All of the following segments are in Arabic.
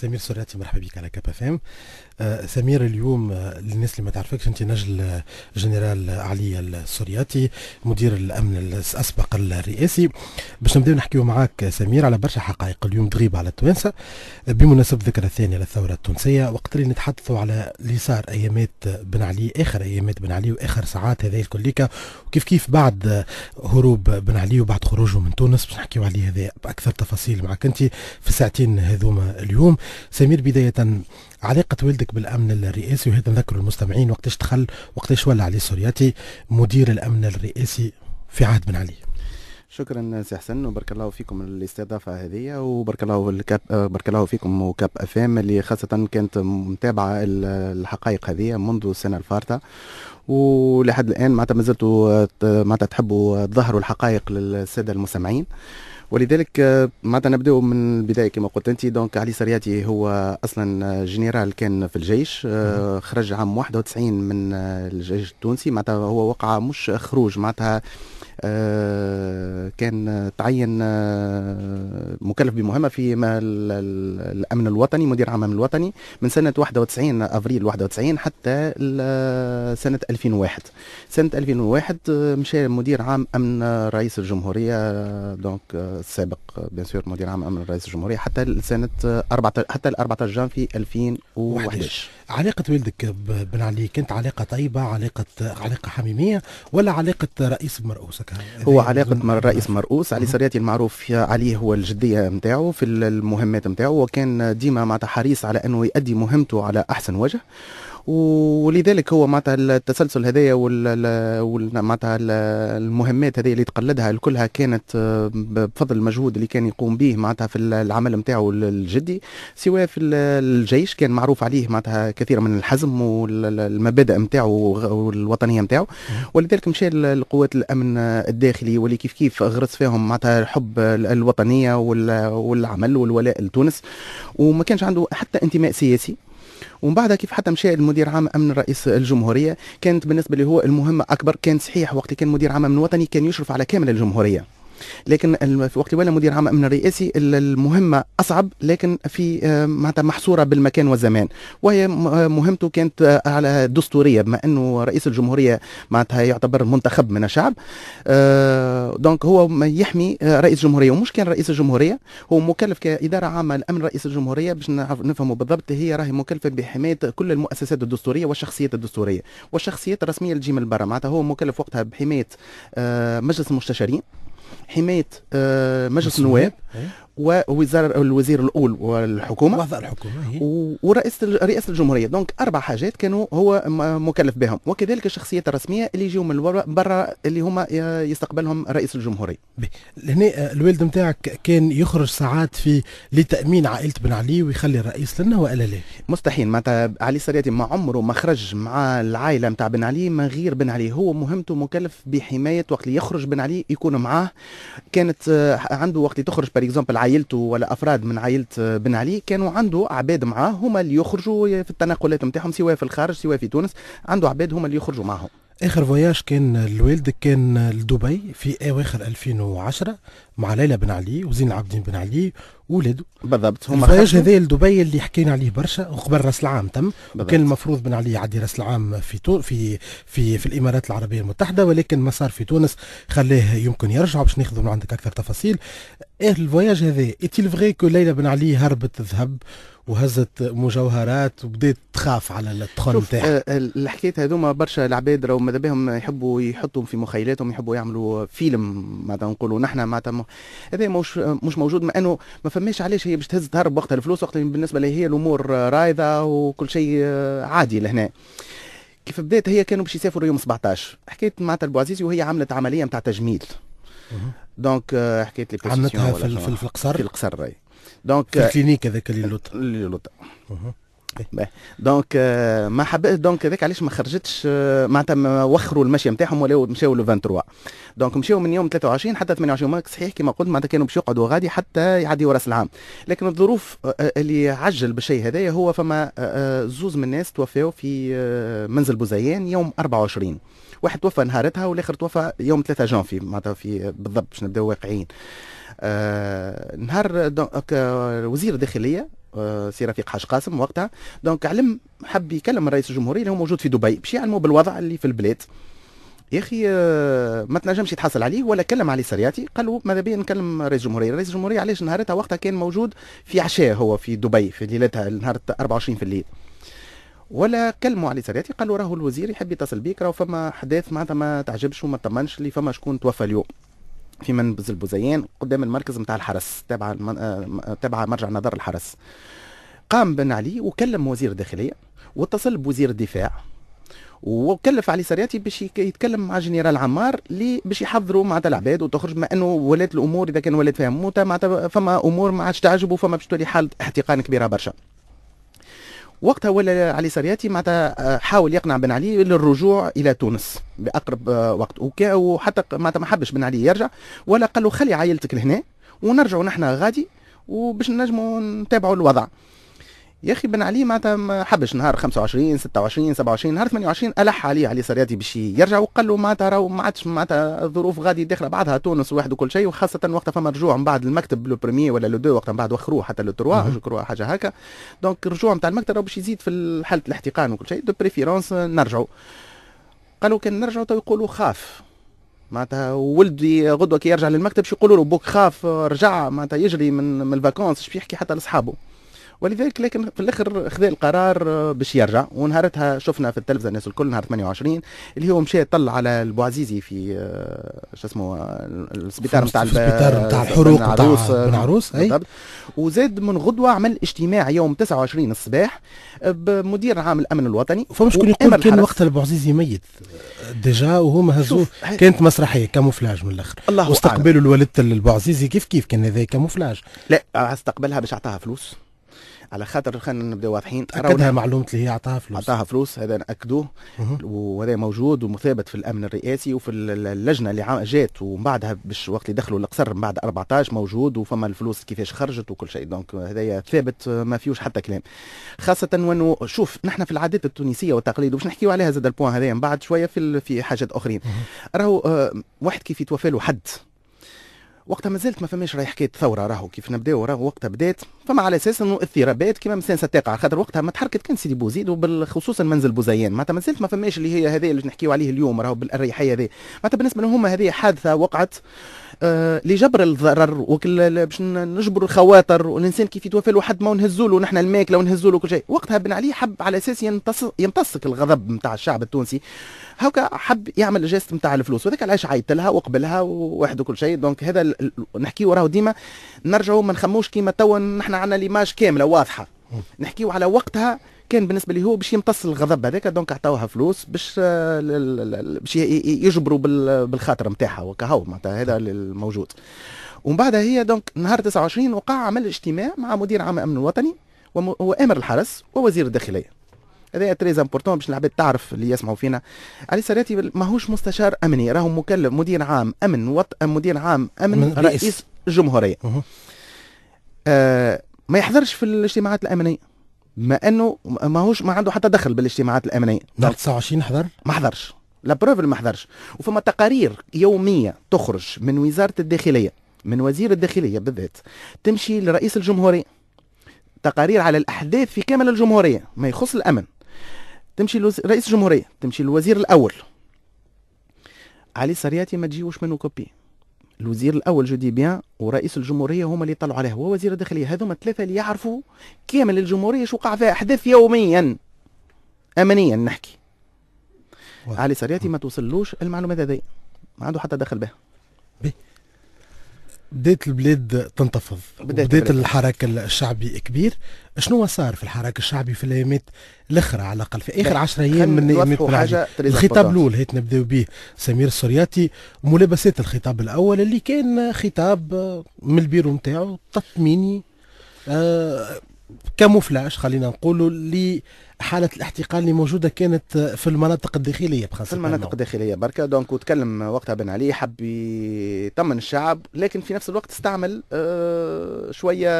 سمير سراتي مرحبا بك على كابا فام آه، سمير اليوم آه، للناس اللي ما تعرفكش انت نجل آه، جنرال علي السرياتي مدير الامن الاسبق الرئاسي باش نبداو نحكيو معاك سمير على برشا حقائق اليوم تغيب على التوانسه بمناسبه الذكرى الثانيه للثوره التونسيه وقت اللي نتحدثوا على اللي صار ايامات بن علي اخر ايامات بن علي واخر ساعات هذه الكليكا وكيف كيف بعد هروب بن علي وبعد خروجه من تونس باش نحكيو عليه هذا باكثر تفاصيل معك انت في الساعتين هذوما اليوم سمير بداية علاقة والدك بالأمن الرئاسي وهذا نذكر المستمعين وقتاش دخل وقتاش ولى علي سورياتي مدير الأمن الرئاسي في عهد بن علي شكرا سي حسن وبارك الله فيكم الاستضافه هذه وبارك الله الكاب بارك الله فيكم وكاب اف ام اللي خاصه كانت متابعه الحقائق هذه منذ السنه الفارطه ولحد الان معناتها مازلتوا معناتها تحبوا تظهروا الحقائق للساده المستمعين ولذلك آه، معناتها نبداو من البدايه كما قلت انت دونك علي سرياتي هو اصلا آه، جنرال كان في الجيش آه، خرج عام 91 من الجيش التونسي معناتها هو وقع مش خروج معناتها آه، كان تعين آه، مكلف بمهمه في الامن الوطني مدير عام الامن الوطني من سنه 91 افريل 91 حتى سنه 2001 سنه 2001 آه، مشى مدير عام امن رئيس الجمهوريه دونك السابق بيان سور مدير عام امن رئيس الجمهوريه حتى سنه 4 حتى 14 جان في 2011 علاقة والدك بن علي كانت علاقة طيبة علاقة علاقة حميمية ولا علاقة رئيس بمرؤوسك هكا هو علاقه الرئيس مرؤوس علي سرياتي المعروف عليه هو الجديه نتاعو في المهمات نتاعو وكان ديما معناتها حريص على انه يؤدي مهمته على احسن وجه ولذلك هو معناتها التسلسل هذايا ومعناتها المهمات هذه اللي تقلدها كلها كانت آه، بفضل المجهود اللي كان يقوم به معناتها في العمل نتاعو الجدي سواء في الجيش كان معروف عليه معناتها كثير من الحزم والمبادئ نتاعو والوطنيه نتاعو ولذلك مشى لقوات الامن الداخلي واللي كيف كيف غرس فيهم معناتها حب الوطنيه والعمل والولاء لتونس وما كانش عنده حتى انتماء سياسي ومن بعدها كيف حتى مشى المدير عام امن رئيس الجمهوريه كانت بالنسبه لي هو المهمه اكبر كان صحيح وقت اللي كان مدير عام امن وطني كان يشرف على كامل الجمهوريه لكن في وقت ولا مدير عام امن الرئاسي المهمه اصعب لكن في آه، معناتها محصوره بالمكان والزمان وهي آه، مهمته كانت آه، على دستوريه بما انه رئيس الجمهوريه معناتها يعتبر منتخب من الشعب دونك هو يحمي رئيس الجمهوريه ومش كان رئيس الجمهوريه هو مكلف كاداره عامه لامن رئيس الجمهوريه باش نفهموا بالضبط هي راهي مكلفه بحمايه كل المؤسسات الدستوريه والشخصيات الدستوريه والشخصيات الرسميه اللي تجي من برا معناتها هو مكلف وقتها بحمايه مجلس المستشارين حمايه آه، مجلس النواب إيه. ووزارة الوزير الأول والحكومة وضع الحكومة ورئيس رئاسة الجمهورية دونك أربع حاجات كانوا هو مكلف بهم وكذلك الشخصيات الرسمية اللي يجيو من برا اللي هما يستقبلهم رئيس الجمهورية لهنا آه، الوالد نتاعك كان يخرج ساعات في لتأمين عائلة بن علي ويخلي الرئيس لنا ولا لا؟ مستحيل معناتها علي السرياتي ما عمره ما خرج مع العائلة نتاع بن علي من غير بن علي هو مهمته مكلف بحماية وقت اللي يخرج بن علي يكون معاه كانت آه، عنده وقت تخرج باريكزومبل عائلته ولا افراد من عائله بن علي كانوا عنده عباد معاه هما اللي يخرجوا في التنقلات نتاعهم سواء في الخارج سواء في تونس عنده عباد هما اللي يخرجوا معهم اخر فواياج كان لوالدك كان لدبي في اواخر 2010 مع ليلى بن علي وزين العابدين بن علي وولده بالضبط هما الفواياج هذايا لدبي اللي حكينا عليه برشا وقبل راس العام تم بالضبط. وكان المفروض بن علي يعدي راس العام في تو في في في الامارات العربيه المتحده ولكن ما صار في تونس خلاه يمكن يرجع باش ناخذ من عندك اكثر تفاصيل ايه الفواياج هذا اتيل فغي كو ليلى بن علي هربت ذهب وهزت مجوهرات وبدات تخاف على الدخول نتاعها آه، آه، الحكايات هذوما برشا العباد راهو ماذا بهم يحبوا يحطوا في مخيلاتهم يحبوا يعملوا فيلم معناتها نقولوا نحن معناتها هذا مش مش موجود مع انه ما فماش علاش هي باش تهز تهرب وقت الفلوس وقت بالنسبه لي هي الامور رايضه وكل شيء آه، عادي لهنا كيف بدات هي كانوا باش يسافروا يوم 17 حكيت معناتها البوعزيزي وهي عملت عمليه نتاع تجميل دونك mhm. euh, حكيت لي بوزيسيون عملتها في, في, في القصر في القصر اي دونك في euh, الكلينيك هذاك اللي لوطا اللي لوطا mhm. دونك euh, ما حبيت دونك هذاك علاش ما خرجتش آه، معناتها وخروا المشي نتاعهم ولاو مشاو ل 23 دونك مشاو من يوم 23 حتى 28 صحيح كما قلت معناتها كانوا باش يقعدوا غادي حتى يعديوا راس العام لكن الظروف آه، آه، اللي عجل بالشيء هذايا هو فما زوز من الناس توفوا في منزل بوزيان يوم 24 واحد توفى نهارتها والاخر توفى يوم 3 جانفي معناتها في بالضبط باش نبداو واقعيين آه نهار وزير الداخليه آه، سي رفيق حاج قاسم وقتها دونك علم حب يكلم الرئيس الجمهوريه اللي هو موجود في دبي باش يعلمو بالوضع اللي في البلاد يا اخي آه، ما تنجمش يتحصل عليه ولا كلم علي سرياتي قال له ماذا بيا نكلم رئيس الجمهوريه رئيس الجمهوريه علاش نهارتها وقتها كان موجود في عشاء هو في دبي في ليلتها نهار 24 في الليل ولا كلموا علي سرياتي قالوا راهو الوزير يحب يتصل بيك راهو فما احداث معناتها ما تعجبش وما تطمنش اللي فما شكون توفى اليوم في منبز البوزيان قدام المركز نتاع الحرس تبع آه، آه، تبع مرجع نظر الحرس قام بن علي وكلم وزير الداخليه واتصل بوزير الدفاع وكلف علي سرياتي باش يتكلم مع جنرال عمار اللي باش يحضروا معناتها العباد وتخرج مع انه ولات الامور اذا كان ولات فيها موته معناتها فما امور ما عادش تعجبه فما باش تولي حاله احتقان كبيره برشا وقتها ولا علي سرياتي معناتها آه، حاول يقنع بن علي للرجوع الى تونس باقرب آه، وقت وحتى معناتها ما حبش بن علي يرجع ولا قال له خلي عائلتك لهنا ونرجعوا نحن غادي وباش نجموا نتابعوا الوضع يا اخي بن علي معناتها ما حبش نهار 25 26 27 نهار 28 الح عليه علي صرياتي باش يرجع وقال له معناتها راهو ما عادش معناتها الظروف غادي داخله بعضها تونس واحد وكل شيء وخاصه وقت فما رجوع من بعد المكتب لو برومي ولا لو دو وقت من بعد وخروه حتى لو تروا جو كروا حاجه هكا دونك رجوع نتاع المكتب راهو باش يزيد في حاله الاحتقان وكل شيء دو بريفيرونس نرجعوا قالوا كان نرجعوا تو يقولوا خاف معناتها ولدي غدوه كي يرجع للمكتب شو يقولوا له بوك خاف رجع معناتها يجري من من الفاكونس باش يحكي حتى لاصحابه ولذلك لكن في الاخر خذا القرار باش يرجع ونهارتها شفنا في التلفزه الناس الكل نهار 28 اللي هو مشى طل على البوعزيزي في آه، شو اسمه السبيطار نتاع السبيطار نتاع الحروق نتاع العروس آه، اي وزاد من غدوه عمل اجتماع يوم 29 الصباح بمدير عام الامن الوطني فما شكون يقول كان وقت البوعزيزي ميت ديجا وهما هزوه كانت مسرحيه كاموفلاج من الاخر الله واستقبلوا الوالد البوعزيزي كيف كيف كان هذا كاموفلاج لا استقبلها باش اعطاها فلوس على خاطر خلينا نبداو واضحين اكدها معلومه اللي هي اعطاها فلوس اعطاها فلوس هذا ناكدوه وهذا موجود ومثابت في الامن الرئاسي وفي اللجنه اللي جات ومن بعدها باش وقت اللي دخلوا القصر من بعد 14 موجود وفما الفلوس كيفاش خرجت وكل شيء دونك هذايا ثابت ما فيهوش حتى كلام خاصه وانه شوف نحن في العادات التونسيه والتقاليد باش نحكيو عليها زاد البوان هذايا من بعد شويه في في حاجات اخرين راهو آه، واحد كيف يتوفى له حد وقتها مازالت ما فماش راهي حكايه ثوره راهو كيف نبداو راهو وقتها بدات فما على اساس انه اضطرابات كما مثلا ستاقع خاطر وقتها ما تحركت كان سيدي بوزيد وبالخصوص منزل بوزيان معناتها مازالت ما فماش اللي هي هذه اللي نحكيو عليه اليوم راهو بالريحيه هذه معناتها بالنسبه لهم هذه حادثه وقعت آه، لجبر الضرر وكل باش نجبروا الخواطر والانسان كيف يتوفى له حد ما نهزوا له نحن الماكله ونهزوا له كل شيء وقتها بن علي حب على اساس يمتص يمتصك الغضب نتاع الشعب التونسي هكا حب يعمل جيست نتاع الفلوس وذاك علاش عيط لها وقبلها وواحد وكل شيء دونك هذا نحكي نحكيو ديما نرجعوا ما نخموش كيما توا نحن عندنا ليماج كامله واضحه نحكيو على وقتها كان بالنسبه لي هو باش يمتص الغضب هذاك دونك عطاوها فلوس باش آه، باش يجبروا بالخاطر نتاعها وكهو معناتها هذا الموجود ومن بعدها هي دونك نهار 29 وقع عمل اجتماع مع مدير عام الامن الوطني وامر الحرس ووزير الداخليه هذا تريز امبورتون باش العباد تعرف اللي يسمعوا فينا علي سراتي ماهوش مستشار امني راهو مكلف مدير عام امن وط... مدير عام امن رئيس الجمهوريه آه ما يحضرش في الاجتماعات الامنيه ما انه ماهوش ما عنده حتى دخل بالاجتماعات الامنيه نهار 29 حضر؟ ما حضرش لا بروف ما حضرش وفما تقارير يوميه تخرج من وزاره الداخليه من وزير الداخليه بالذات تمشي لرئيس الجمهوريه تقارير على الاحداث في كامل الجمهوريه ما يخص الامن تمشي لرئيس الجمهوريه تمشي للوزير الاول علي سرياتي ما تجيوش منه كوبي الوزير الاول جودي بيان ورئيس الجمهوريه هما اللي طلعوا عليه هو وزير الداخليه هذوما الثلاثه اللي يعرفوا كامل الجمهوريه شو وقع فيها احداث يوميا امنيا نحكي علي سرياتي ما توصلوش المعلومات هذه ما عنده حتى دخل بها بدات البلاد تنتفض بدات الحراك الشعبي كبير شنو صار في الحراك الشعبي في الايامات الاخرى على الاقل في اخر 10 ايام من ايامات الخطاب الاول هيت نبداو به سمير السورياتي ملابسات الخطاب الاول اللي كان خطاب من البيرو نتاعو تطميني آه كاموفلاج خلينا نقولوا لحالة الاحتقان اللي موجودة كانت في المناطق الداخلية بخاصة في المناطق الداخلية بركة دونك وتكلم وقتها بن علي حب يطمن الشعب لكن في نفس الوقت استعمل آه شوية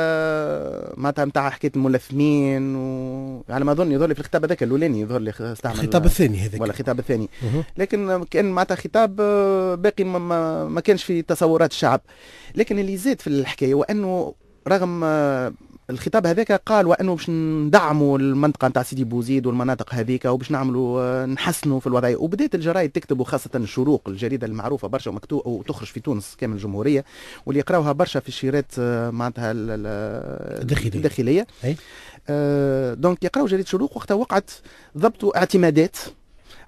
معناتها نتاع حكاية الملثمين وعلى يعني ما أظن يظهر لي في الخطاب هذاك الأولاني يظهر لي استعمل الخطاب الثاني هذاك ولا الخطاب الثاني لكن كان معناتها خطاب آه، باقي ما, ما كانش في تصورات الشعب لكن اللي زاد في الحكاية وأنه رغم آه، الخطاب هذاك قال وانه باش ندعموا المنطقه نتاع سيدي بوزيد والمناطق هذيك وباش نعملوا آه، نحسنوا في الوضعيه وبدات الجرايد تكتب وخاصه الشروق الجريده المعروفه برشا ومكتوب وتخرج في تونس كامل الجمهوريه واللي يقراوها برشا في الشيرات آه، معناتها الداخليه الداخليه آه دونك يقراو جريده شروق وقتها وقعت ضبطوا اعتمادات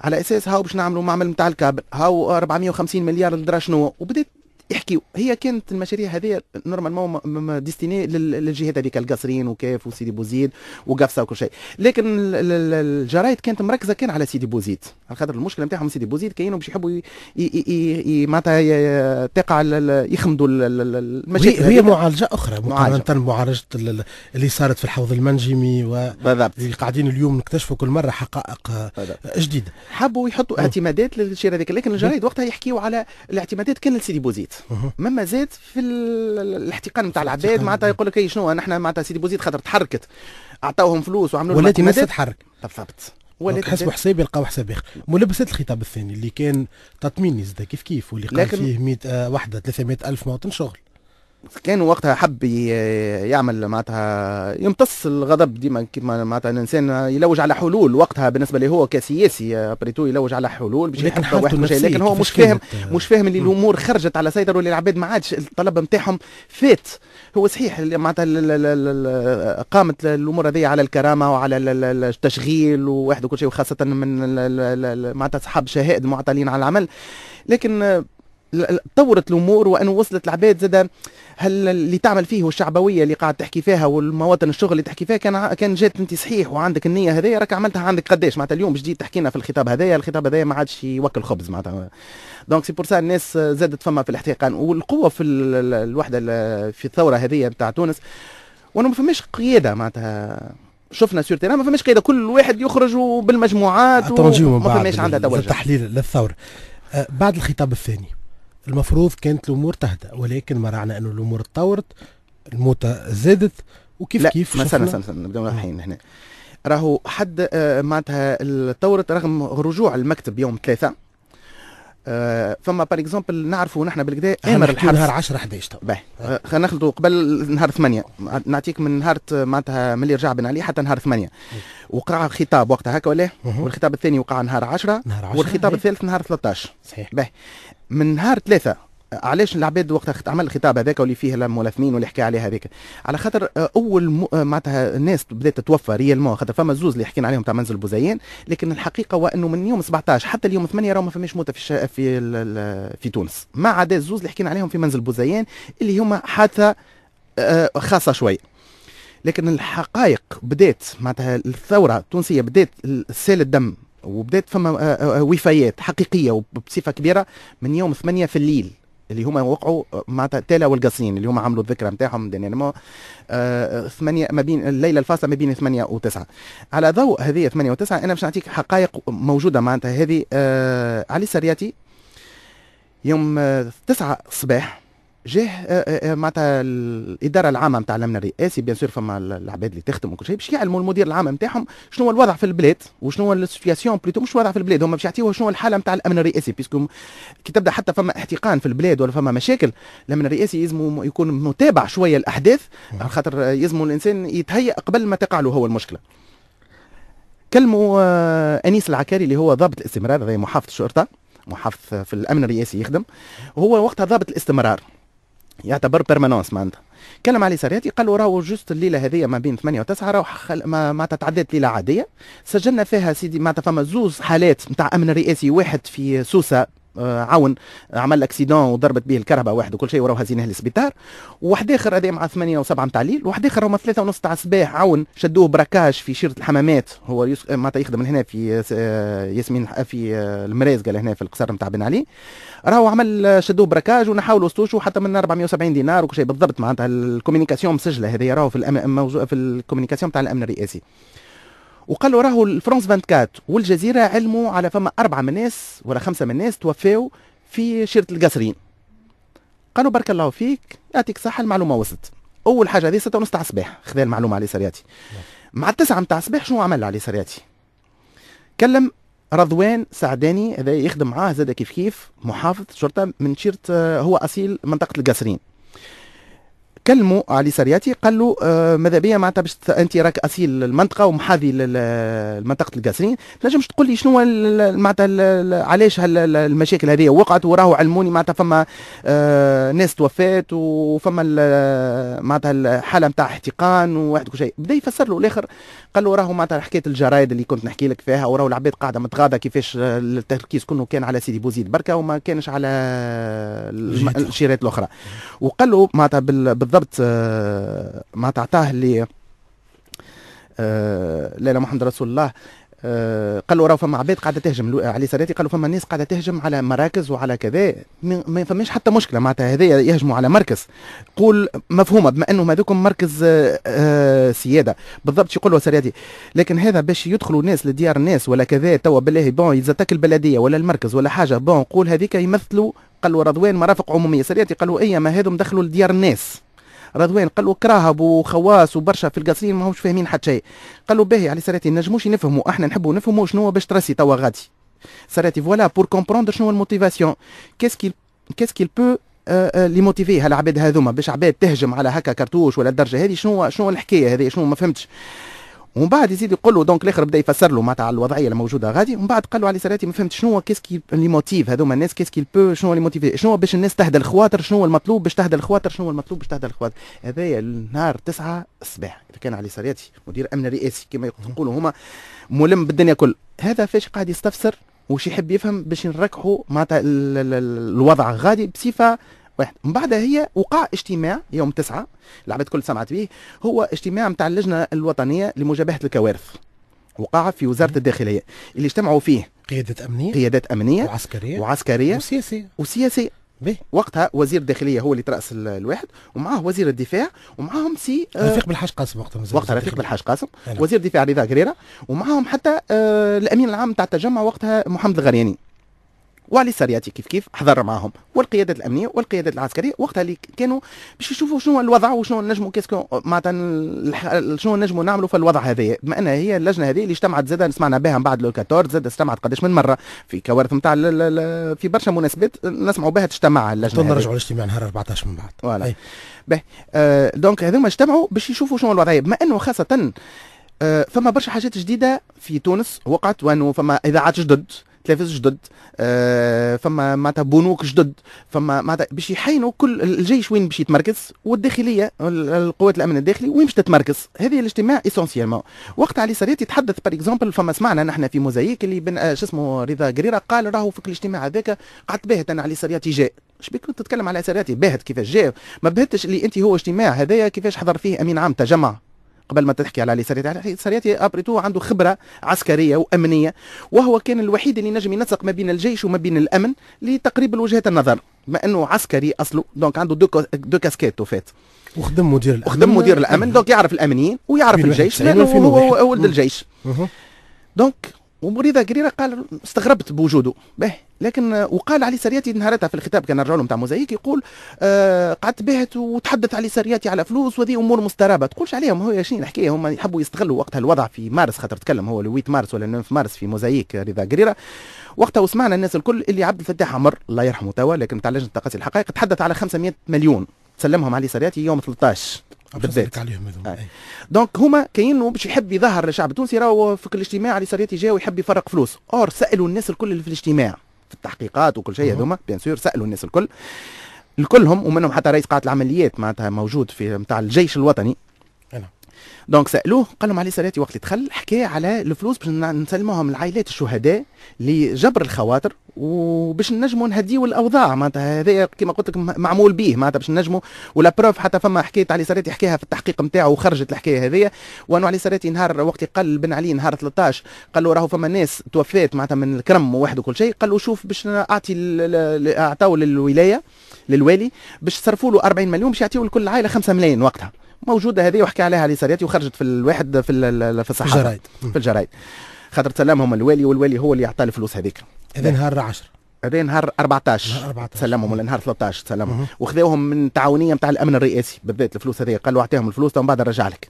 على اساس هاو باش نعملوا معمل نتاع الكابل هاو 450 مليار لدرا شنو وبدات يحكيو هي كانت المشاريع هذه نورمالمون ديستيني للجهات هذيك القصرين وكيف وسيدي بوزيد وقفصه وكل شيء لكن الجرايد كانت مركزه كان على سيدي بوزيد على خاطر المشكله نتاعهم سيدي بوزيد كاين باش يحبوا معناتها تقع يخمدوا المشاكل هي معالجه اخرى مقارنه بمعالجه اللي صارت في الحوض المنجمي و اللي قاعدين اليوم نكتشفوا كل مره حقائق جديده حبوا يحطوا اعتمادات للشيء هذاك لكن الجرايد وقتها يحكيوا على الاعتمادات كان لسيدي بوزيد مما زاد في الاحتقان نتاع العباد معناتها يقول لك شنو نحن معناتها سيدي بوزيد خاطر تحركت عطاوهم فلوس وعملوا والتي الناس تتحرك بالضبط ولكن حسب حسابي لقاو حساب اخر ملبسات الخطاب الثاني اللي كان تطميني زاد كيف كيف واللي قال فيه 100 آه، وحده 300 الف مواطن شغل كان وقتها حب يعمل معناتها يمتص الغضب ديما كيما معناتها الانسان يلوج على حلول وقتها بالنسبه له هو كسياسي بريتو يلوج على حلول باش يحب واحد مش لكن هو مش فاهم مش فاهم اللي الامور خرجت على سيطره واللي العباد ما عادش الطلب نتاعهم فات هو صحيح معناتها قامت الامور هذه على الكرامه وعلى التشغيل وواحد وكل شيء وخاصه من معناتها اصحاب شهائد معطلين على العمل لكن تطورت الامور وانه وصلت العباد زاده هل اللي تعمل فيه والشعبويه اللي قاعد تحكي فيها والمواطن الشغل اللي تحكي فيها كان كان جات انت صحيح وعندك النيه هذيا راك عملتها عندك قداش معناتها اليوم جديد تحكي لنا في الخطاب هذايا الخطاب هذايا ما عادش يوكل خبز معناتها دونك سي بور سا الناس زادت فما في الاحتقان والقوه في الوحده في الثوره هذه بتاع تونس وانه ما فماش قياده معناتها شفنا سور ما فماش قياده كل واحد يخرج بالمجموعات وما فماش عندها توجه التحليل للثوره أه، بعد الخطاب الثاني المفروض كانت الامور تهدى ولكن ما رعنا انه الامور تطورت الموتى زادت وكيف لا كيف ما مثلا سنه نبداو الحين هنا راهو حد آه، معناتها تطورت رغم رجوع المكتب يوم ثلاثه آه فما بار اكزومبل نعرفوا نحن بالكدا امر الحرس نهار 10 11 تو باهي آه. آه، خلينا ناخذوا قبل نهار 8 نعطيك من نهار معناتها ملي رجع بن علي حتى نهار 8 وقع خطاب وقتها هكا ولا والخطاب الثاني وقع نهار 10 والخطاب إيه. الثالث نهار 13 صحيح باهي من نهار ثلاثه علاش العباد وقت عمل الخطاب هذاك واللي فيه الملاثمين واللي حكى عليها هذاك على خاطر آه، اول م... آه، معناتها الناس بدات تتوفى مو خاطر فما زوز اللي حكينا عليهم تاع منزل بوزيان لكن الحقيقه وانه من يوم 17 حتى اليوم 8 راهو ما فماش موتى في الش... في ال... في تونس ما عدا الزوز اللي حكينا عليهم في منزل بوزيان اللي هما حادثه آه، خاصه شويه لكن الحقائق بدات معناتها الثوره التونسيه بدات سيل الدم وبدات فما آه، آه، آه، وفيات حقيقيه وبصفه كبيره من يوم 8 في الليل اللي هما وقعوا مع تالا والقصين اللي هما عملوا الذكرى نتاعهم دينامو آه ثمانية ما بين الليله الفاصله ما بين ثمانية وتسعة على ضوء هذه ثمانية وتسعة انا باش نعطيك حقائق موجوده معناتها هذه آه علي سرياتي يوم آه تسعة صباح جه آه، آه، آه، معناتها الاداره العامه نتاع الامن الرئاسي بيان سور فما العباد اللي تخدم وكل شيء باش يعلموا المدير العام نتاعهم شنو هو الوضع في البلاد وشنو هو السيتياسيون بليتو مش الوضع في البلاد هما باش يعطيوه شنو الحاله نتاع الامن الرئاسي بيسكو كي تبدا حتى فما احتقان في البلاد ولا فما مشاكل الامن الرئاسي يلزم يكون متابع شويه الاحداث على خاطر يلزم الانسان يتهيأ قبل ما تقع له هو المشكله كلموا انيس العكاري اللي هو ضابط الاستمرار محافظ الشرطه محافظ في الامن الرئاسي يخدم وهو وقتها ضابط الاستمرار يعتبر بيرمانونس معناتها كلم علي سرياتي قال له راهو جوست الليله هذه ما بين 8 و9 راهو خل... ما, ما تعدات ليله عاديه سجلنا فيها سيدي ما فما زوز حالات نتاع امن رئاسي واحد في سوسه آه، عون آه، عمل اكسيدون وضربت به الكهرباء واحد وكل شيء وراه هزيناه للسبيطار واحد اخر هذا مع ثمانية وسبعة نتاع الليل واحد اخر مع ثلاثة ونص تاع الصباح عون شدوه براكاج في شيرة الحمامات هو يس... آه، معناتها يخدم من هنا في ياسمين في المريز قال هنا في القصر نتاع بن علي راهو عمل شدوه براكاج ونحاولوا وسطوشوا حتى من 470 دينار وكل شيء بالضبط معناتها الكوميونيكاسيون مسجله هذه راهو في الأم... موجو... في الكوميونيكاسيون نتاع الامن الرئاسي وقال له راهو الفرنس 24 والجزيره علموا على فما اربعه من الناس ولا خمسه من الناس توفاو في شيره القصرين قالوا بارك الله فيك يعطيك صحه المعلومه وصلت اول حاجه هذه ستة ونص تاع الصباح خذا المعلومه علي سرياتي مع التسعة نتاع الصباح شنو عمل علي سرياتي كلم رضوان سعداني هذا يخدم معاه زاد كيف كيف محافظ شرطه من شيره هو اصيل منطقه القصرين كلموا علي سرياتي قال له آه ماذا بيا معناتها باش انت راك اسيل المنطقه ومحاذي لمنطقه القاسرين تنجمش تقول لي شنو معناتها علاش المشاكل هذه وقعت وراهو علموني معناتها فما آه ناس توفات وفما معناتها الحاله نتاع احتقان وواحد كل شيء بدا يفسر له الاخر قال له راهو معناتها حكايه الجرايد اللي كنت نحكي لك فيها وراهو العباد قاعده متغاضه كيفاش التركيز كله كان على سيدي بوزيد بركه وما كانش على الشيرات الاخرى وقال له معناتها بالضبط آه، ما تعطاه لي آه، ليلى محمد رسول الله آه، قال له راه فما عباد قاعده تهجم علي ساداتي قال له فما ناس قاعده تهجم على مراكز وعلى كذا ما فماش حتى مشكله معناتها هذا يهجموا على مركز قول مفهومه بما انه هذوكم مركز سياده بالضبط يقول له ساداتي لكن هذا باش يدخلوا ناس لديار الناس ولا كذا توا بالله بون يتزتك البلديه ولا المركز ولا حاجه بون قول هذيك يمثلوا قال له رضوان مرافق عموميه ساداتي قال له اي ما هذو دخلوا لديار الناس رضوان قال له كراهب وخواس وبرشا في القصرين ماهمش فاهمين حتى شيء قال له باهي على سراتي نجموش نفهموا احنا نحبوا نفهموا شنو باش ترسي توا غادي سراتي فوالا بور كومبروندر شنو الموتيفاسيون كيس كيل بو اللي موتيفيه هالعباد هذوما باش عباد تهجم على هكا كرتوش ولا الدرجه هذه شنو شنو الحكايه هذه شنو ما فهمتش ومن بعد يزيد يقول له دونك الاخر بدا يفسر له معناتها على الوضعيه الموجوده غادي ومن بعد قال له علي سراتي ما فهمت شنو كيس كي لي موتيف هذوما الناس كيس كي بو شنو هو لي موتيف شنو هو باش الناس تهدى الخواطر شنو هو المطلوب باش تهدى الخواطر شنو هو المطلوب باش تهدى الخواطر هذايا النهار 9 الصباح اذا كان علي سراتي مدير امن رئاسي كما يقولوا هما ملم بالدنيا كل هذا فاش قاعد يستفسر وش يحب يفهم باش نركحوا معناتها الوضع غادي بصفه واحد من بعدها هي وقع اجتماع يوم تسعة العباد كل سمعت به هو اجتماع نتاع اللجنه الوطنيه لمجابهه الكوارث وقع في وزاره الداخليه اللي اجتمعوا فيه قيادات امنيه قيادات امنيه وعسكريه وعسكريه وسياسيه وسياسيه به. وقتها وزير الداخليه هو اللي تراس الواحد ومعه وزير الدفاع ومعاهم سي آه رفيق بالحاج قاسم وقتها وقتها رفيق بالحاج قاسم نعم. وزير الدفاع رضا قريره ومعاهم حتى آه الامين العام تاع التجمع وقتها محمد الغرياني وعلي السرياتي كيف كيف حضر معاهم والقيادات الامنيه والقيادات العسكريه وقتها اللي كانوا باش يشوفوا شنو الوضع وشنو نجموا كيسكو معناتها شنو نجموا نعملوا في الوضع هذايا بما ان هي اللجنه هذه اللي اجتمعت زاد سمعنا بها من بعد لو 14 زاد اجتمعت قداش من مره في كوارث نتاع في برشا مناسبات نسمعوا بها تجتمع اللجنه نرجعوا الاجتماع نهار 14 من بعد فوالا باهي دونك هذوما اجتمعوا باش يشوفوا شنو الوضعيه بما انه خاصه آه، فما برشا حاجات جديده في تونس وقعت وانه فما اذاعات جدد تلافز جدد آه، فما معناتها بنوك جدد فما معناتها باش يحينوا كل الجيش وين باش يتمركز والداخليه القوات الامن الداخلي وين باش تتمركز هذه الاجتماع اسونسيالمون وقت علي سريات يتحدث بار اكزومبل فما سمعنا نحن في موزايك اللي بن آه، شو اسمه رضا قريره قال راهو في الاجتماع هذاك قعدت باهت انا علي سريات جاء شبيك تتكلم على سرياتي باهت كيفاش جاء ما بهتش اللي انت هو اجتماع هذايا كيفاش حضر فيه امين عام تجمع قبل ما تحكي على علي سرياتي سرياتي ابريتو عنده خبره عسكريه وامنيه وهو كان الوحيد اللي نجم ينسق ما بين الجيش وما بين الامن لتقريب وجهات النظر ما انه عسكري اصله دونك عنده دو, دو كاسكيت وفات وخدم مدير الامن وخدم مدير الامن دونك أه. يعرف الامنيين ويعرف الجيش لانه أيوة، هو ولد أه. الجيش دونك أه. ومغريضه قريرة قال استغربت بوجوده به لكن وقال علي سرياتي نهارتها في الخطاب كان رجعوا نتاع موزايك يقول آه قعدت بهت وتحدث علي سرياتي على فلوس وهذه امور مسترابه تقولش عليهم هو شنو الحكايه هم يحبوا يستغلوا وقتها الوضع في مارس خاطر تكلم هو 8 مارس ولا 9 مارس في موزايك رضا قريره وقتها وسمعنا الناس الكل اللي عبد الفتاح عمر الله يرحمه توا لكن تاع لجنه تقاسي الحقائق تحدث على 500 مليون سلمهم علي سرياتي يوم 13 بالذات عليهم هذوما آه. إيه. دونك هما كاين باش يحب يظهر للشعب التونسي راهو في الاجتماع اليساريات جا ويحب يفرق فلوس اور سالوا الناس الكل اللي في الاجتماع في التحقيقات وكل شيء هذوما بيان سور سالوا الناس الكل الكلهم ومنهم حتى رئيس قاعه العمليات معناتها موجود في نتاع الجيش الوطني دونك سالوه قال لهم عليه الصلاه وقت اللي دخل حكى على الفلوس باش نسلموهم لعائلات الشهداء لجبر الخواطر وباش نجموا نهديوا الاوضاع معناتها هذا كما قلت لك معمول به معناتها باش نجموا ولا بروف حتى فما حكيت علي سراتي حكاها في التحقيق نتاعو وخرجت الحكايه هذه وانه علي سراتي نهار وقت قال بن علي نهار 13 قال له راهو فما ناس توفات معناتها من الكرم وواحد وكل شيء قال له شوف باش اعطي اعطاو للولايه للوالي باش تصرفوا له 40 مليون باش يعطيو لكل عائله 5 ملايين وقتها موجوده هذه وحكى عليها علي سرياتي وخرجت في الواحد في في الصحافه الجرايد في الجرايد خاطر تسلمهم الوالي والوالي هو اللي يعطى الفلوس هذيك هذا نهار 10 هذا نهار 14 تسلمهم ولا نهار 13 تسلمهم وخذوهم من تعاونيه نتاع الامن الرئاسي بالذات الفلوس هذه قالوا اعطيهم الفلوس ومن بعد نرجع لك